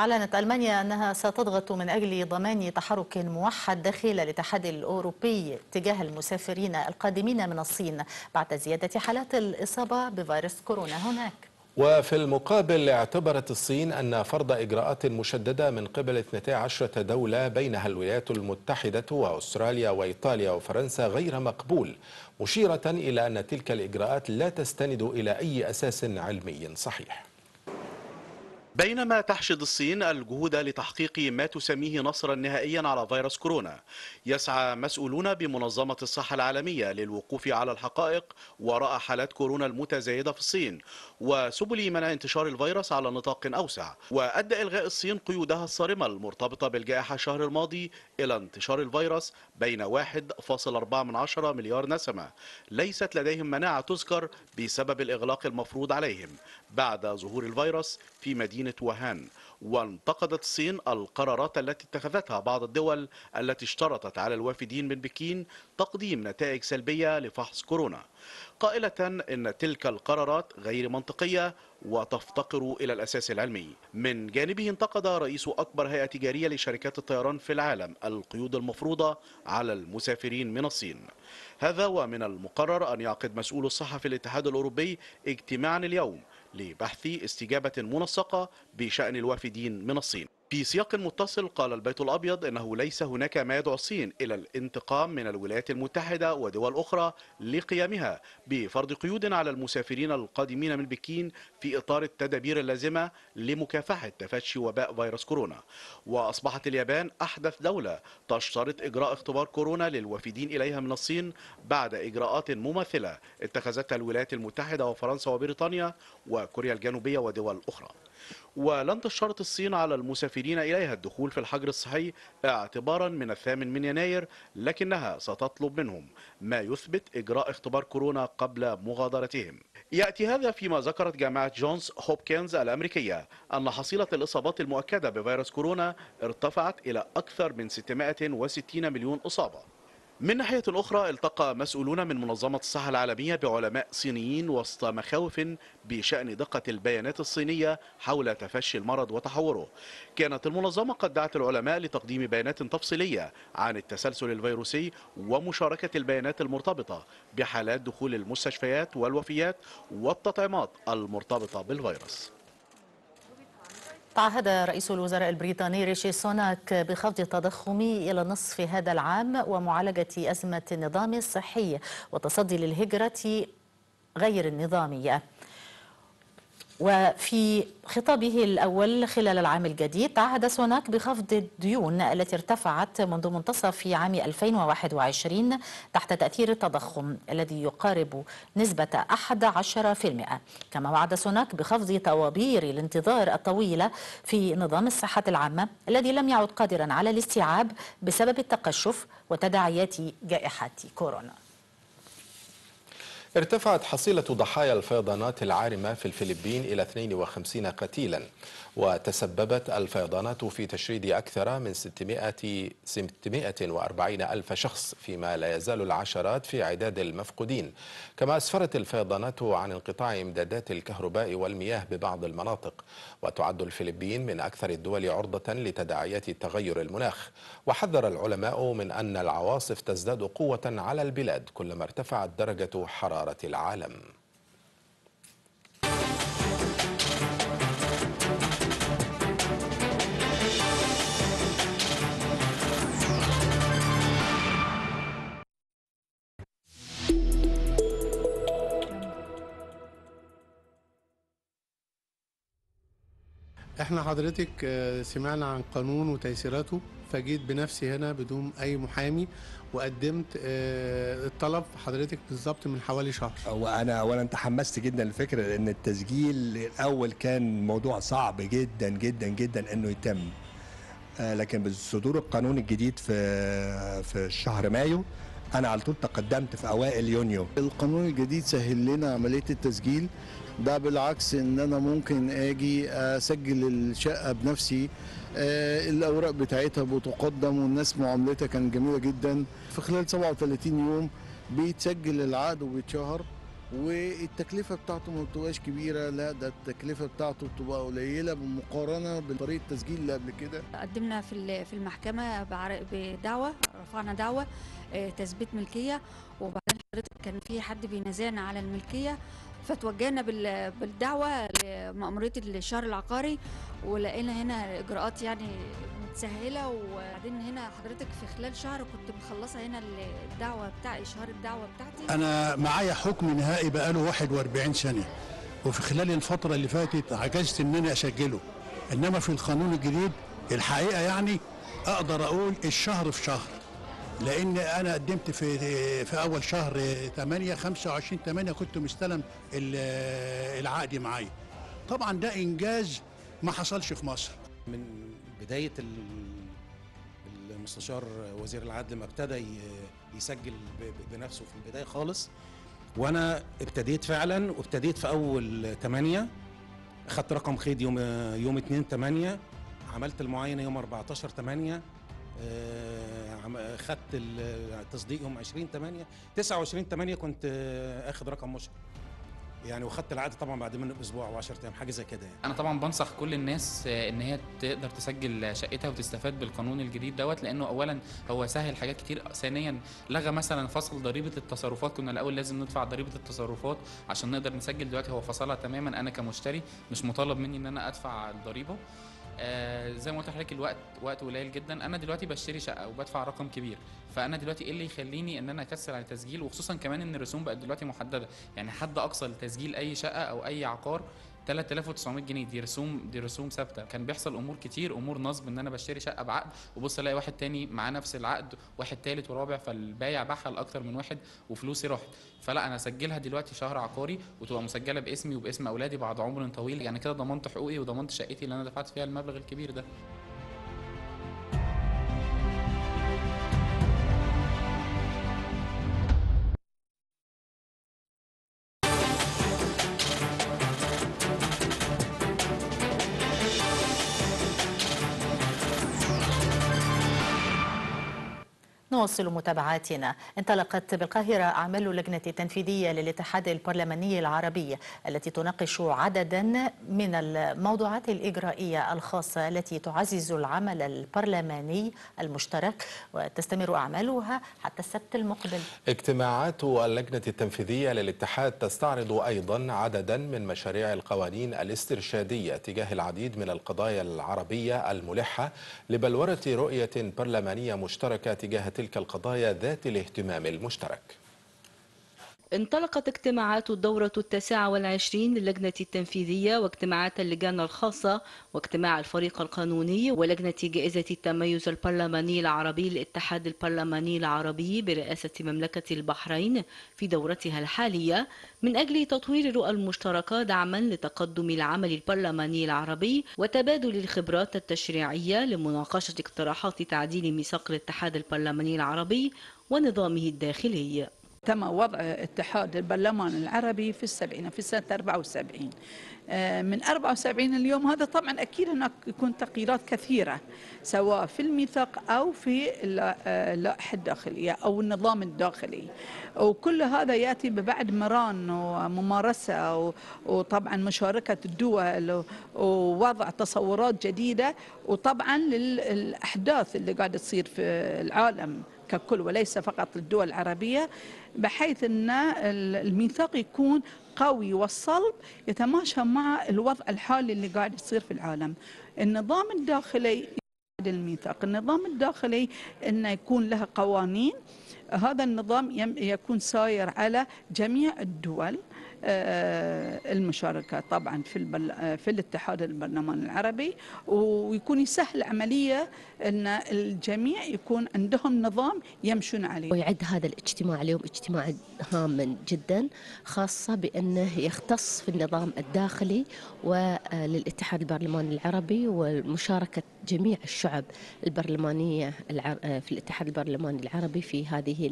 Speaker 2: أعلنت ألمانيا أنها ستضغط من أجل ضمان تحرك موحد داخل الاتحاد الأوروبي تجاه المسافرين القادمين من الصين بعد زيادة حالات الإصابة بفيروس كورونا هناك
Speaker 1: وفي المقابل اعتبرت الصين أن فرض إجراءات مشددة من قبل 12 دولة بينها الولايات المتحدة وأستراليا وإيطاليا وفرنسا غير مقبول مشيرة إلى أن تلك الإجراءات لا تستند إلى أي أساس علمي صحيح
Speaker 8: بينما تحشد الصين الجهود لتحقيق ما تسميه نصرا نهائيا على فيروس كورونا يسعى مسؤولون بمنظمة الصحة العالمية للوقوف على الحقائق وراء حالات كورونا المتزايدة في الصين وسبل منع انتشار الفيروس على نطاق أوسع وأدى إلغاء الصين قيودها الصارمة المرتبطة بالجائحة الشهر الماضي إلى انتشار الفيروس بين 1.4 مليار نسمة ليست لديهم مناعة تذكر بسبب الإغلاق المفروض عليهم بعد ظهور الفيروس في مدينة وهان وانتقدت الصين القرارات التي اتخذتها بعض الدول التي اشترطت على الوافدين من بكين تقديم نتائج سلبية لفحص كورونا قائلة إن تلك القرارات غير منطقية وتفتقر إلى الأساس العلمي من جانبه انتقد رئيس أكبر هيئة تجارية لشركات الطيران في العالم القيود المفروضة على المسافرين من الصين هذا ومن المقرر أن يعقد مسؤول الصحة في الاتحاد الأوروبي اجتماعا اليوم لبحث استجابة منسقة بشأن الوافدين من الصين في سياق متصل قال البيت الأبيض أنه ليس هناك ما يدعو الصين إلى الانتقام من الولايات المتحدة ودول أخرى لقيامها بفرض قيود على المسافرين القادمين من بكين في إطار التدابير اللازمة لمكافحة تفشي وباء فيروس كورونا وأصبحت اليابان أحدث دولة تشترط إجراء اختبار كورونا للوافدين إليها من الصين بعد إجراءات مماثلة اتخذتها الولايات المتحدة وفرنسا وبريطانيا وكوريا الجنوبية ودول أخرى ولن تشترط الصين على المسافرين إليها الدخول في الحجر الصحي اعتبارا من الثامن من يناير لكنها ستطلب منهم ما يثبت إجراء اختبار كورونا قبل مغادرتهم يأتي هذا فيما ذكرت جامعة جونز هوبكنز الأمريكية أن حصيلة الإصابات المؤكدة بفيروس كورونا ارتفعت إلى أكثر من 660 مليون إصابة من ناحية أخرى التقى مسؤولون من منظمة الصحة العالمية بعلماء صينيين وسط مخاوف بشأن دقة البيانات الصينية حول تفشي المرض وتحوره كانت المنظمة قد دعت العلماء لتقديم بيانات تفصيلية عن التسلسل الفيروسي ومشاركة البيانات المرتبطة بحالات دخول المستشفيات والوفيات والتطعيمات المرتبطة بالفيروس
Speaker 2: تعهد رئيس الوزراء البريطاني ريشي سوناك بخفض التضخم إلى نصف هذا العام ومعالجة أزمة النظام الصحي والتصدي للهجرة غير النظامية وفي خطابه الأول خلال العام الجديد تعهد سوناك بخفض الديون التي ارتفعت منذ منتصف عام 2021 تحت تأثير التضخم الذي يقارب نسبة 11% كما وعد سوناك بخفض طوابير الانتظار الطويلة في نظام الصحة العامة الذي لم يعد قادرا على الاستيعاب بسبب التقشف وتداعيات جائحة كورونا
Speaker 1: ارتفعت حصيلة ضحايا الفيضانات العارمة في الفلبين إلى 52 قتيلا وتسببت الفيضانات في تشريد أكثر من 600 640 ألف شخص فيما لا يزال العشرات في عداد المفقودين كما أسفرت الفيضانات عن انقطاع إمدادات الكهرباء والمياه ببعض المناطق وتعد الفلبين من أكثر الدول عرضة لتداعيات تغير المناخ وحذر العلماء من أن العواصف تزداد قوة على البلاد كلما ارتفعت درجة حرارة العالم احنا حضرتك آه، سمعنا عن قانون وتيسيراته فجيت بنفسي هنا بدون اي محامي وقدمت آه، الطلب حضرتك بالظبط من حوالي شهر وانا اولا تحمست جدا للفكره لان التسجيل الاول كان موضوع صعب جدا جدا جدا انه يتم آه، لكن بصدور القانون الجديد في في شهر مايو انا على طول تقدمت في اوائل يونيو القانون الجديد سهل لنا
Speaker 9: عمليه التسجيل ده بالعكس ان انا ممكن اجي اسجل الشقه بنفسي آه، الاوراق بتاعتها بتقدم والناس معاملتها كانت جميله جدا في خلال 37 يوم بيتسجل العقد وبيتشهر والتكلفه بتاعته ما بتبقاش كبيره لا ده التكلفه بتاعته بتبقى قليله بالمقارنه
Speaker 8: بطريقه التسجيل اللي قبل كده
Speaker 6: قدمنا في في المحكمه بدعوه رفعنا دعوه آه، تثبيت ملكيه وبعدين حضرتك كان في حد بينازعنا على الملكيه فتوجهنا بالدعوه لمأموريه الشهر العقاري ولقينا هنا اجراءات يعني متسهله وبعدين هنا حضرتك في خلال شهر كنت مخلصه هنا الدعوه بتاع اشهار الدعوه بتاعتي
Speaker 9: انا معايا حكم نهائي بقاله 41 سنه وفي خلال الفتره اللي فاتت عجزت ان انا اسجله انما في القانون الجديد الحقيقه يعني اقدر اقول الشهر في شهر لان انا قدمت في في اول شهر 8 25 8 كنت مستلم العقد معايا طبعا ده انجاز ما حصلش في مصر من بدايه المستشار وزير العدل ما ابتدى يسجل بنفسه في البدايه خالص وانا ابتديت
Speaker 1: فعلا وابتديت في اول 8 اخدت رقم خيد يوم يوم 2 8 عملت المعاينه يوم 14 8 آه، خدت
Speaker 9: التصديق يوم 20 8 29 8 كنت آه، اخد رقم مشرف
Speaker 1: يعني وخدت العقد طبعا بعد منه باسبوع او 10 ايام حاجه زي كده يعني.
Speaker 7: انا طبعا بنصح كل الناس آه، ان هي تقدر تسجل شقتها وتستفاد بالقانون الجديد دوت لانه اولا هو سهل حاجات كتير ثانيا لغى مثلا فصل ضريبه التصرفات كنا الاول لازم ندفع ضريبه التصرفات عشان نقدر نسجل دلوقتي هو فصلها تماما انا كمشتري مش مطالب مني ان انا ادفع الضريبه آه زي ما قلت لحضرتك الوقت وقت قليل جدا انا دلوقتي بشتري شقه وبدفع رقم كبير فانا دلوقتي ايه اللي يخليني ان انا اكسل على التسجيل وخصوصا كمان ان الرسوم بقت دلوقتي محدده يعني حد اقصى لتسجيل اي شقه او اي عقار 3900 جنيه دي رسوم دي رسوم ثابته كان بيحصل امور كتير امور نصب ان انا بشتري شقه بعقد وبص الاقي واحد تاني معاه نفس العقد واحد تالت ورابع فالبايع باعها لاكتر من واحد وفلوسي راحت فلا انا اسجلها دلوقتي شهر عقاري وتبقى مسجله باسمي وباسم اولادي بعد عمر طويل يعني كده ضمنت حقوقي وضمنت شقتي اللي انا دفعت فيها المبلغ الكبير ده
Speaker 2: نواصل متابعاتنا انطلقت بالقاهرة أعمال اللجنة التنفيذية للاتحاد البرلماني العربي التي تناقش عددا من الموضوعات الإجرائية الخاصة التي تعزز العمل البرلماني المشترك وتستمر أعمالها حتى السبت المقبل
Speaker 1: اجتماعات اللجنة التنفيذية للاتحاد تستعرض أيضا عددا من مشاريع القوانين الاسترشادية تجاه العديد من القضايا العربية الملحة لبلورة رؤية برلمانية مشتركة تجاه تلك تلك القضايا ذات الاهتمام المشترك
Speaker 10: انطلقت اجتماعات الدورة التاسعة والعشرين للجنة التنفيذية واجتماعات اللجان الخاصة واجتماع الفريق القانوني ولجنة جائزة التميز البرلماني العربي للاتحاد البرلماني العربي برئاسة مملكة البحرين في دورتها الحالية من أجل تطوير الرؤى المشتركة دعما لتقدم العمل البرلماني العربي وتبادل الخبرات التشريعية لمناقشة اقتراحات تعديل ميثاق الاتحاد البرلماني العربي
Speaker 6: ونظامه الداخلي تم وضع اتحاد البرلمان العربي في السبعين في سنة 74 آه، من 74 اليوم هذا طبعا أكيد هناك يكون تغييرات كثيرة سواء في الميثاق أو في آه، اللائحة الداخلية أو النظام الداخلي وكل هذا يأتي ببعد مران وممارسة وطبعا مشاركة الدول ووضع تصورات جديدة وطبعا للأحداث اللي قاعدة تصير في العالم ككل وليس فقط الدول العربية بحيث أن الميثاق يكون قوي والصلب يتماشى مع الوضع الحالي اللي قاعد يصير في العالم النظام الداخلي الميثاق النظام الداخلي أن يكون لها قوانين هذا النظام يكون ساير على جميع الدول آه، المشاركة طبعا في البل... آه، في الاتحاد البرلمان العربي ويكون يسهل عملية أن الجميع يكون عندهم نظام يمشون عليه ويعد هذا الاجتماع اليوم اجتماع هاما جدا خاصة بأنه
Speaker 2: يختص في النظام الداخلي وللاتحاد آه، البرلماني العربي ومشاركة جميع الشعب البرلمانية في الاتحاد البرلماني العربي في هذه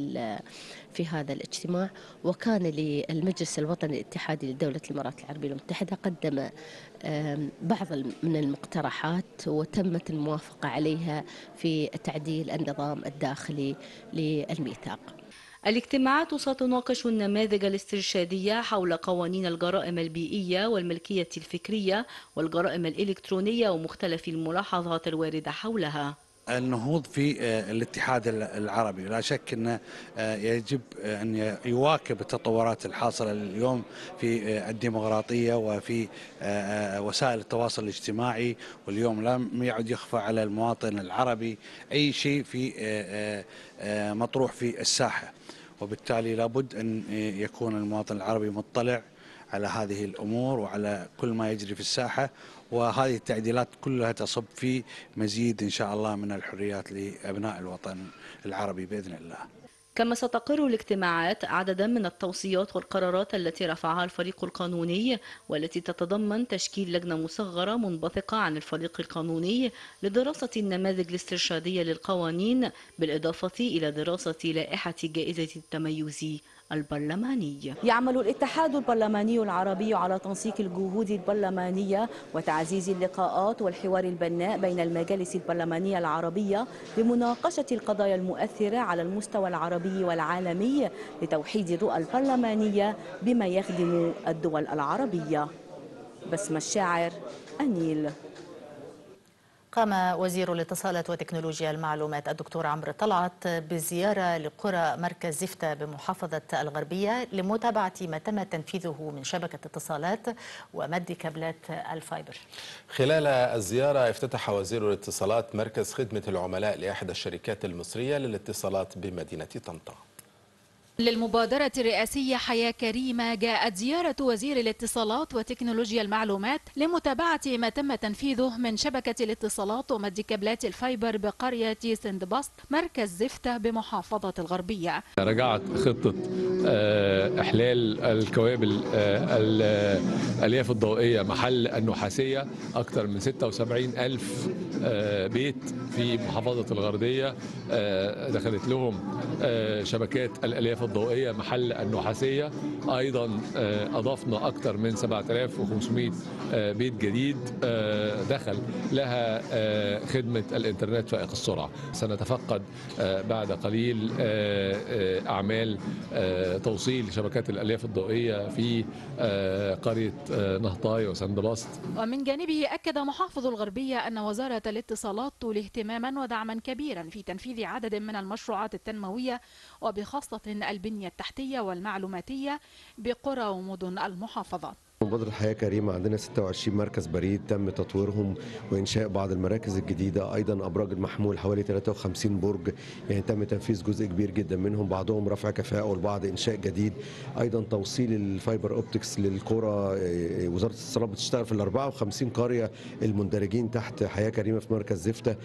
Speaker 2: في هذا الاجتماع وكان للمجلس الوطني الاتحادي لدولة الإمارات العربية المتحدة قدم بعض من المقترحات
Speaker 10: وتمت الموافقة عليها في تعديل النظام الداخلي للميثاق الاجتماعات ستناقش النماذج الاسترشادية حول قوانين الجرائم البيئية والملكية الفكرية والجرائم الإلكترونية ومختلف الملاحظات الواردة حولها
Speaker 9: النهوض في آه، الاتحاد العربي لا شك أنه آه، يجب آه، أن يواكب التطورات الحاصلة اليوم في الديمقراطية وفي وسائل التواصل الاجتماعي واليوم لم يعد يخفى على المواطن العربي أي شيء في مطروح في الساحة وبالتالي لابد أن يكون المواطن العربي مطلع على هذه الأمور وعلى كل ما يجري في الساحة وهذه التعديلات كلها تصب في مزيد إن شاء الله من الحريات لأبناء الوطن العربي بإذن الله
Speaker 10: كما ستقر الاجتماعات عددا من التوصيات والقرارات التي رفعها الفريق القانوني والتي تتضمن تشكيل لجنة مصغرة منبثقة عن الفريق القانوني لدراسة النماذج الاسترشادية للقوانين بالإضافة إلى دراسة لائحة جائزة التميز البرلماني يعمل الاتحاد البرلماني العربي على تنسيق الجهود البرلمانية وتعزيز اللقاءات والحوار البناء بين المجالس البرلمانية العربية لمناقشة القضايا المؤثرة على المستوى العربي والعالمي لتوحيد الرؤى البرلمانية بما يخدم الدول العربية بسم الشاعر أنيل
Speaker 2: قام وزير الاتصالات وتكنولوجيا المعلومات الدكتور عمرو طلعت بزيارة لقرى مركز زفتة بمحافظة الغربية لمتابعة ما تم تنفيذه من شبكة اتصالات ومد كابلات الفايبر
Speaker 1: خلال الزيارة افتتح وزير الاتصالات مركز خدمة العملاء لأحد الشركات المصرية للاتصالات بمدينة طنطا
Speaker 11: للمبادرة الرئاسية حياة كريمة جاءت زيارة وزير الاتصالات وتكنولوجيا المعلومات لمتابعة ما تم تنفيذه من شبكة الاتصالات ومد كابلات الفايبر بقرية سندباست مركز زفتة بمحافظة الغربية
Speaker 7: رجعت خطة آه، إحلال الكوابل آه، آه، الألياف الضوئية محل النحاسية أكثر من 76 ألف بيت في محافظة الغربية دخلت لهم شبكات الألياف الضوئية محل النحاسية أيضا آه، أضفنا أكثر من 7500 آه، بيت جديد آه، دخل لها خدمة الإنترنت فائق السرعة سنتفقد بعد قليل أعمال توصيل شبكات الألياف الضوئية في قرية نهطاي وسندباست
Speaker 11: ومن جانبه أكد محافظ الغربية أن وزارة الاتصالات تولي اهتماما ودعما كبيرا في تنفيذ عدد من المشروعات التنموية وبخاصة البنية التحتية والمعلوماتية بقرى ومدن المحافظة
Speaker 8: مبادرة الحياة كريمة عندنا 26 مركز بريد تم تطويرهم وإنشاء بعض المراكز الجديدة أيضا أبراج المحمول حوالي 53 برج يعني تم تنفيذ جزء كبير جدا منهم بعضهم رفع كفاءة والبعض إنشاء جديد أيضا توصيل الفايبر أوبتكس للقرى آه، آه، وزارة الاتصالات بتشتغل في ال 54 قرية المندرجين تحت حياة كريمة في مركز زفتة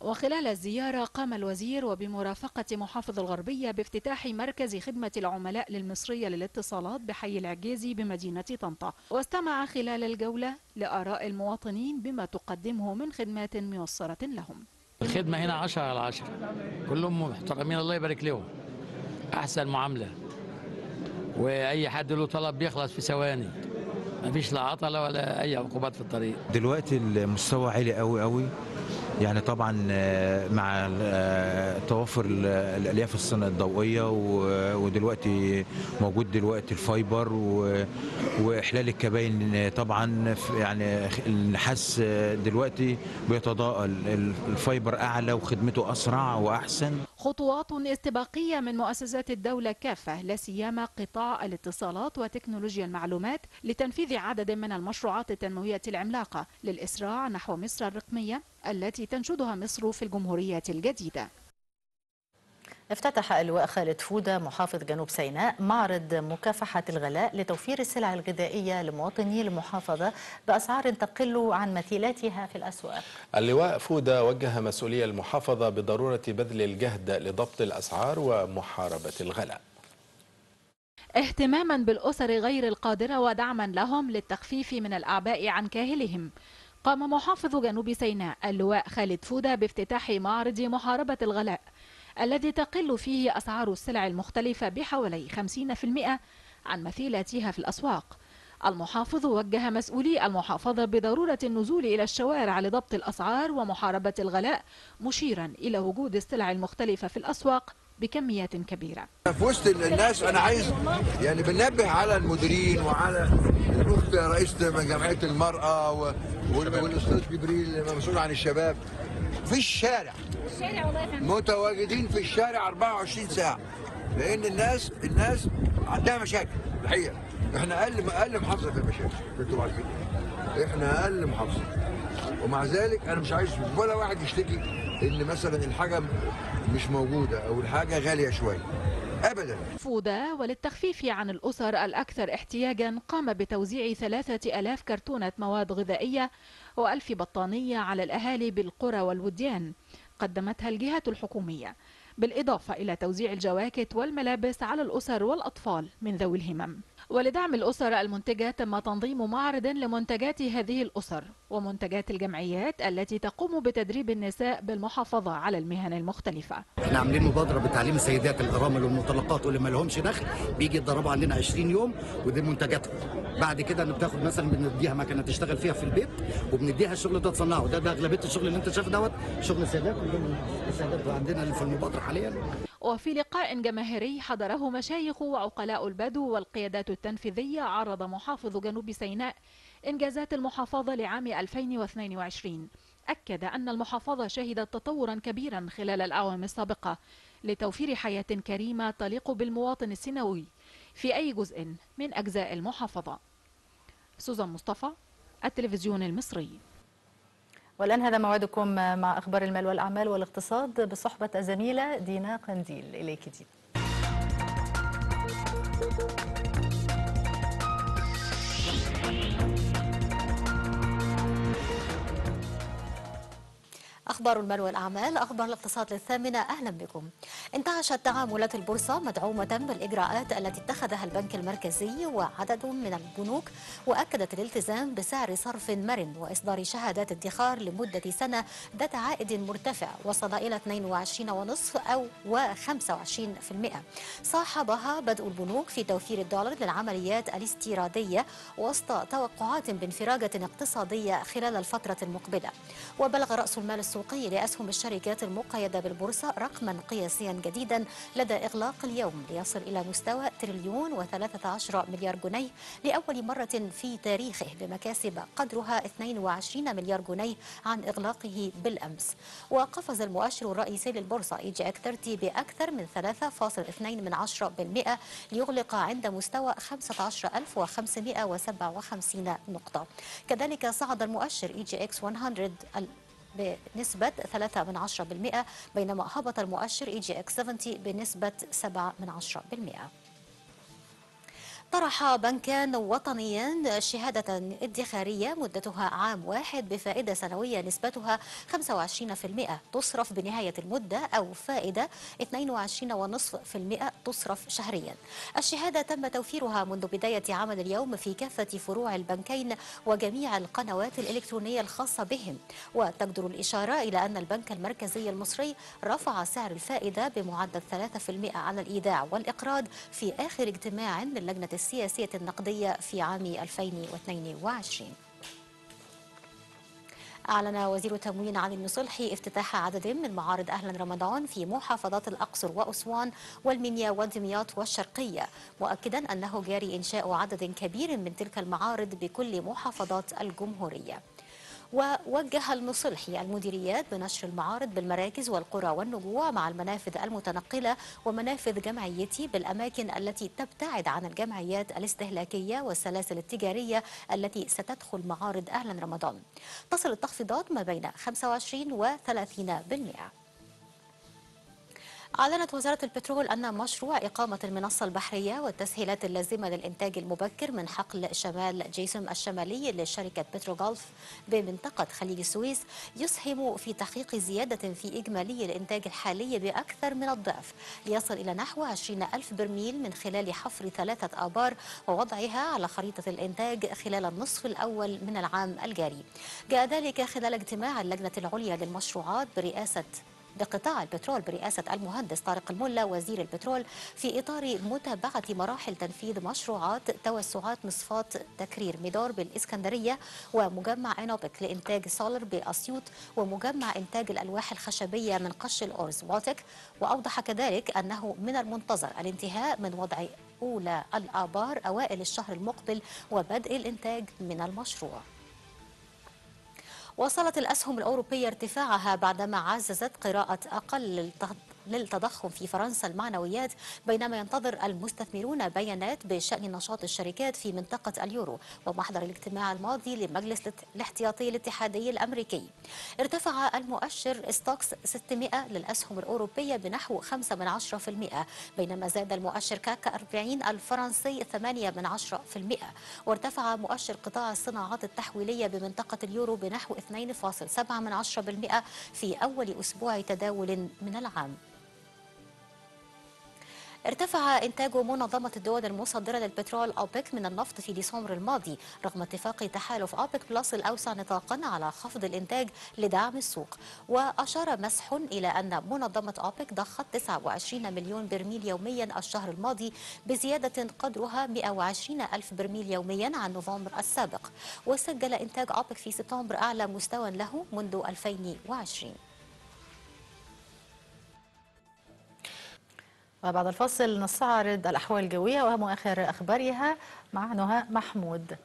Speaker 11: وخلال الزيارة قام الوزير وبمرافقة محافظ الغربية بافتتاح مركز خدمة العملاء للمصرية للاتصالات بحي العجيزي بمدينة طنطا واستمع خلال الجولة لآراء المواطنين بما تقدمه من خدمات ميسرة لهم الخدمة هنا عشرة على عشرة كلهم محترمين الله يبارك لهم أحسن معاملة وأي حد له طلب بيخلص في ثواني مفيش لا عطلة ولا أي عقوبات في الطريق
Speaker 1: دلوقتي المستوى عالي قوي قوي يعني طبعا آه، مع آه، توافر الالياف الضوئيه ودلوقتي موجود دلوقتي الفايبر واحلال الكباين طبعا يعني النحاس آه، دلوقتي بيتضاءل الفايبر اعلى وخدمته اسرع واحسن
Speaker 11: خطوات استباقية من مؤسسات الدولة كافة لا سيما قطاع الاتصالات وتكنولوجيا المعلومات لتنفيذ عدد من المشروعات التنموية العملاقة للإسراع نحو مصر الرقمية التي تنشدها مصر في الجمهورية الجديدة
Speaker 2: افتتح اللواء خالد فودة محافظ جنوب سيناء معرض مكافحة الغلاء لتوفير السلع الغذائية لمواطني المحافظة بأسعار تقل عن مثيلاتها في الأسواق
Speaker 1: اللواء فودة وجه مسؤولي المحافظة بضرورة بذل الجهد لضبط الأسعار ومحاربة الغلاء
Speaker 11: اهتماما بالأسر غير القادرة ودعما لهم للتخفيف من الأعباء عن كاهلهم قام محافظ جنوب سيناء اللواء خالد فودة بافتتاح معرض محاربة الغلاء الذي تقل فيه أسعار السلع المختلفة بحوالي 50% عن مثيلاتها في الأسواق المحافظ وجه مسؤولي المحافظة بضرورة النزول إلى الشوارع لضبط الأسعار ومحاربة الغلاء مشيرا إلى وجود السلع المختلفة في الأسواق بكميات كبيرة
Speaker 10: في وسط الناس أنا عايز يعني بنبه على المديرين وعلى الأخت رئيسة جمعية المرأة والأستاذ جبريل المسؤول عن الشباب في الشارع الشارع متواجدين في الشارع 24 ساعه لان الناس الناس عندها مشاكل الحقيقه احنا اقل اقل محافظه في المشاكل انتوا عارفين احنا اقل محافظه ومع ذلك انا مش عايز ولا واحد يشتكي ان مثلا الحاجه مش موجوده او الحاجه غاليه شويه ابدا
Speaker 11: وللتخفيف عن الاسر الاكثر احتياجا قام بتوزيع ثلاثة ألاف كرتونه مواد غذائيه وألف بطانيه على الاهالي بالقرى والوديان قدمتها الجهة الحكومية بالإضافة إلى توزيع الجواكت والملابس على الأسر والأطفال من ذوي الهمم ولدعم الأسر المنتجة تم تنظيم معرض لمنتجات هذه الأسر ومنتجات الجمعيات التي تقوم بتدريب النساء بالمحافظة على المهن المختلفة
Speaker 8: احنا عاملين مبادرة بتعليم السيدات الأرامل والمطلقات واللي ما لهمش دخل بيجي يتدربوا عندنا 20 يوم ودي منتجاتهم بعد كده بتاخد مثلا بنديها مكنه تشتغل فيها في البيت وبنديها الشغل ده تصنعه ده ده اغلبيه الشغل اللي انت شايفه دوت شغل السيدات السيدات عندنا اللي في المبادره حاليا
Speaker 11: وفي لقاء جماهيري حضره مشايخ وعقلاء البدو والقيادات التنفيذية عرض محافظ جنوب سيناء إنجازات المحافظة لعام 2022 أكد أن المحافظة شهدت تطورا كبيرا خلال الأعوام السابقة لتوفير حياة كريمة تليق بالمواطن السيناوي في أي جزء من أجزاء المحافظة سوزان مصطفى التلفزيون المصري والآن
Speaker 2: هذا موعدكم مع أخبار المال والأعمال والاقتصاد بصحبة الزميلة دينا قنديل إليك دينا
Speaker 3: أخبار المال والأعمال أخبار الاقتصاد للثامنة أهلا بكم انتعشت تعاملات البورصة مدعومة بالإجراءات التي اتخذها البنك المركزي وعدد من البنوك وأكدت الالتزام بسعر صرف مرن وإصدار شهادات ادخار لمدة سنة ذات عائد مرتفع وصل إلى 22.5 أو و25% صاحبها بدء البنوك في توفير الدولار للعمليات الاستيرادية وسط توقعات بانفراجة اقتصادية خلال الفترة المقبلة وبلغ رأس المال السوق السوقي لأسهم الشركات المقيدة بالبورصة رقما قياسيا جديدا لدى إغلاق اليوم ليصل إلى مستوى تريليون و13 مليار جنيه لأول مرة في تاريخه بمكاسب قدرها 22 مليار جنيه عن إغلاقه بالأمس وقفز المؤشر الرئيسي للبورصة إي جي أك 30 بأكثر من 3.2 من 10% ليغلق عند مستوى 15557 نقطة كذلك صعد المؤشر إي جي إكس 100 بنسبة 3 من بينما هبط المؤشر اي جي اكس 70 بنسبة 7.10% طرح بنكان وطنيان شهادة ادخارية مدتها عام واحد بفائدة سنوية نسبتها 25% تصرف بنهاية المدة أو فائدة 22.5% تصرف شهريا الشهادة تم توفيرها منذ بداية عمل اليوم في كافة فروع البنكين وجميع القنوات الإلكترونية الخاصة بهم وتجدر الإشارة إلى أن البنك المركزي المصري رفع سعر الفائدة بمعدل 3% على الإيداع والإقراض في آخر اجتماع للجنة السياسية النقدية في عام 2022 أعلن وزير التموين علي النصلحي افتتاح عدد من معارض أهلا رمضان في محافظات الأقصر وأسوان والمنيا ودمياط والشرقية مؤكدا أنه جاري إنشاء عدد كبير من تلك المعارض بكل محافظات الجمهورية ووجه المصلحي المديريات بنشر المعارض بالمراكز والقرى والنجوع مع المنافذ المتنقلة ومنافذ جمعيتي بالأماكن التي تبتعد عن الجمعيات الاستهلاكية والسلاسل التجارية التي ستدخل معارض أهلا رمضان تصل التخفيضات ما بين 25 و 30 بالمئة أعلنت وزارة البترول أن مشروع إقامة المنصة البحرية والتسهيلات اللازمة للإنتاج المبكر من حقل شمال جيسم الشمالي لشركة بتروغولف بمنطقة خليج السويس يسهم في تحقيق زيادة في إجمالي الإنتاج الحالي بأكثر من الضعف ليصل إلى نحو 20 ألف برميل من خلال حفر ثلاثة آبار ووضعها على خريطة الإنتاج خلال النصف الأول من العام الجاري جاء ذلك خلال اجتماع اللجنة العليا للمشروعات برئاسة بقطاع البترول برئاسة المهندس طارق الملا وزير البترول في إطار متابعة مراحل تنفيذ مشروعات توسعات مصفات تكرير مدار بالإسكندرية ومجمع أنوبك لإنتاج سولر بأسيوط ومجمع إنتاج الألواح الخشبية من قش الأرز واتك وأوضح كذلك أنه من المنتظر الانتهاء من وضع أولى الآبار أوائل الشهر المقبل وبدء الإنتاج من المشروع وصلت الأسهم الأوروبية ارتفاعها بعدما عززت قراءة أقل للتضخم في فرنسا المعنويات بينما ينتظر المستثمرون بيانات بشأن نشاط الشركات في منطقة اليورو ومحضر الاجتماع الماضي لمجلس الاحتياطي الاتحادي الأمريكي ارتفع المؤشر ستوكس 600 للأسهم الأوروبية بنحو 5 من بينما زاد المؤشر كاكا 40 الفرنسي 8 من وارتفع مؤشر قطاع الصناعات التحويلية بمنطقة اليورو بنحو 2.7 من في أول أسبوع تداول من العام ارتفع إنتاج منظمة الدول المصدرة للبترول أوبك من النفط في ديسمبر الماضي رغم اتفاق تحالف أوبك بلس الأوسع نطاقا على خفض الإنتاج لدعم السوق وأشار مسح إلى أن منظمة أوبك ضخت 29 مليون برميل يوميا الشهر الماضي بزيادة قدرها 120 ألف برميل يوميا عن نوفمبر السابق وسجل إنتاج أوبك في سبتمبر أعلى مستوى له منذ 2020
Speaker 2: وبعد الفاصل نستعرض الأحوال الجوية وهم آخر أخبارها مع نهاء محمود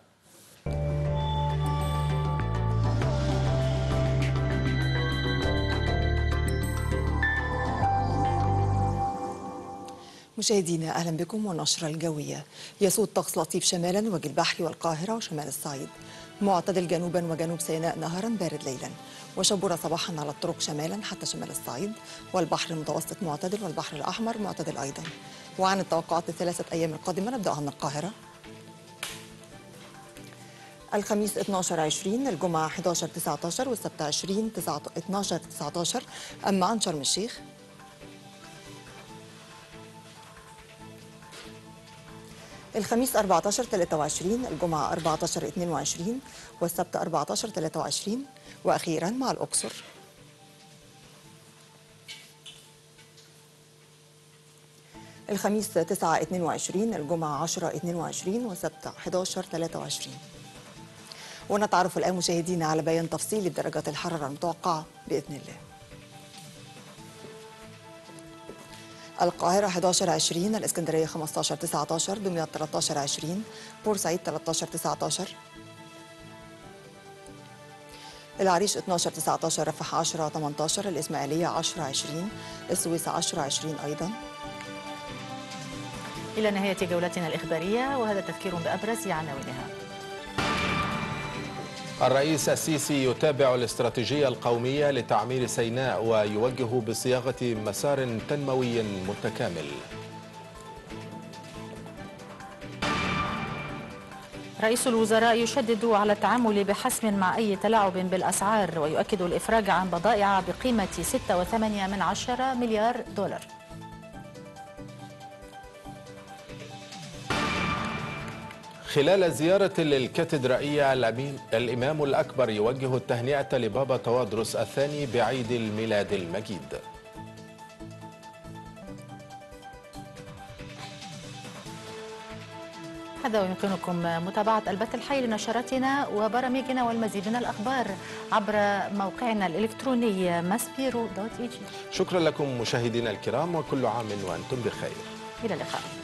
Speaker 12: مشاهدينا اهلا بكم والنشره الجويه يسود طقس لطيف شمالا وجه البحر والقاهره وشمال الصعيد معتدل جنوبا وجنوب سيناء نهارا بارد ليلا وشبورة صباحا على الطرق شمالا حتى شمال الصعيد والبحر المتوسط معتدل والبحر الأحمر معتدل أيضا وعن التوقعات الثلاثة أيام القادمة نبدأها من القاهرة الخميس 12 20 الجمعة 11 19 والسبت 20 12 19 أما عن شرم الشيخ الخميس 14 23 الجمعة 14 22 والسبت 14 23 وأخيرا مع الأقصر الخميس 9 22 الجمعة 10 22 والسبت 11 23 ونتعرف الآن مشاهدينا على بيان تفصيلي لدرجات الحرارة المتوقعة بإذن الله القاهرة 11 20 الإسكندرية 15 19 دمياط 13 20 بورسعيد 13 19 العريش 12 19 رفح 10 18 الإسماعيلية 10 20 السويس 10 20 أيضا
Speaker 2: إلى نهاية جولتنا الإخبارية وهذا تذكير بأبرز عناوينها
Speaker 1: الرئيس السيسي يتابع الاستراتيجية القومية لتعمير سيناء ويوجه بصياغة مسار تنموي متكامل
Speaker 2: رئيس الوزراء يشدد على التعامل بحسم مع أي تلاعب بالأسعار ويؤكد الإفراج عن بضائع بقيمة 6.8 من مليار دولار
Speaker 1: خلال زيارة للكاتدرائية الإمام الأكبر يوجه التهنئة لبابا توادرس الثاني بعيد الميلاد المجيد
Speaker 2: هذا ويمكنكم متابعة البث الحي لنشرتنا وبرامجنا والمزيد من الأخبار عبر موقعنا الإلكتروني ماسبيرو masbiro.ag
Speaker 1: شكرا لكم مشاهدينا الكرام وكل عام وأنتم بخير
Speaker 10: إلى اللقاء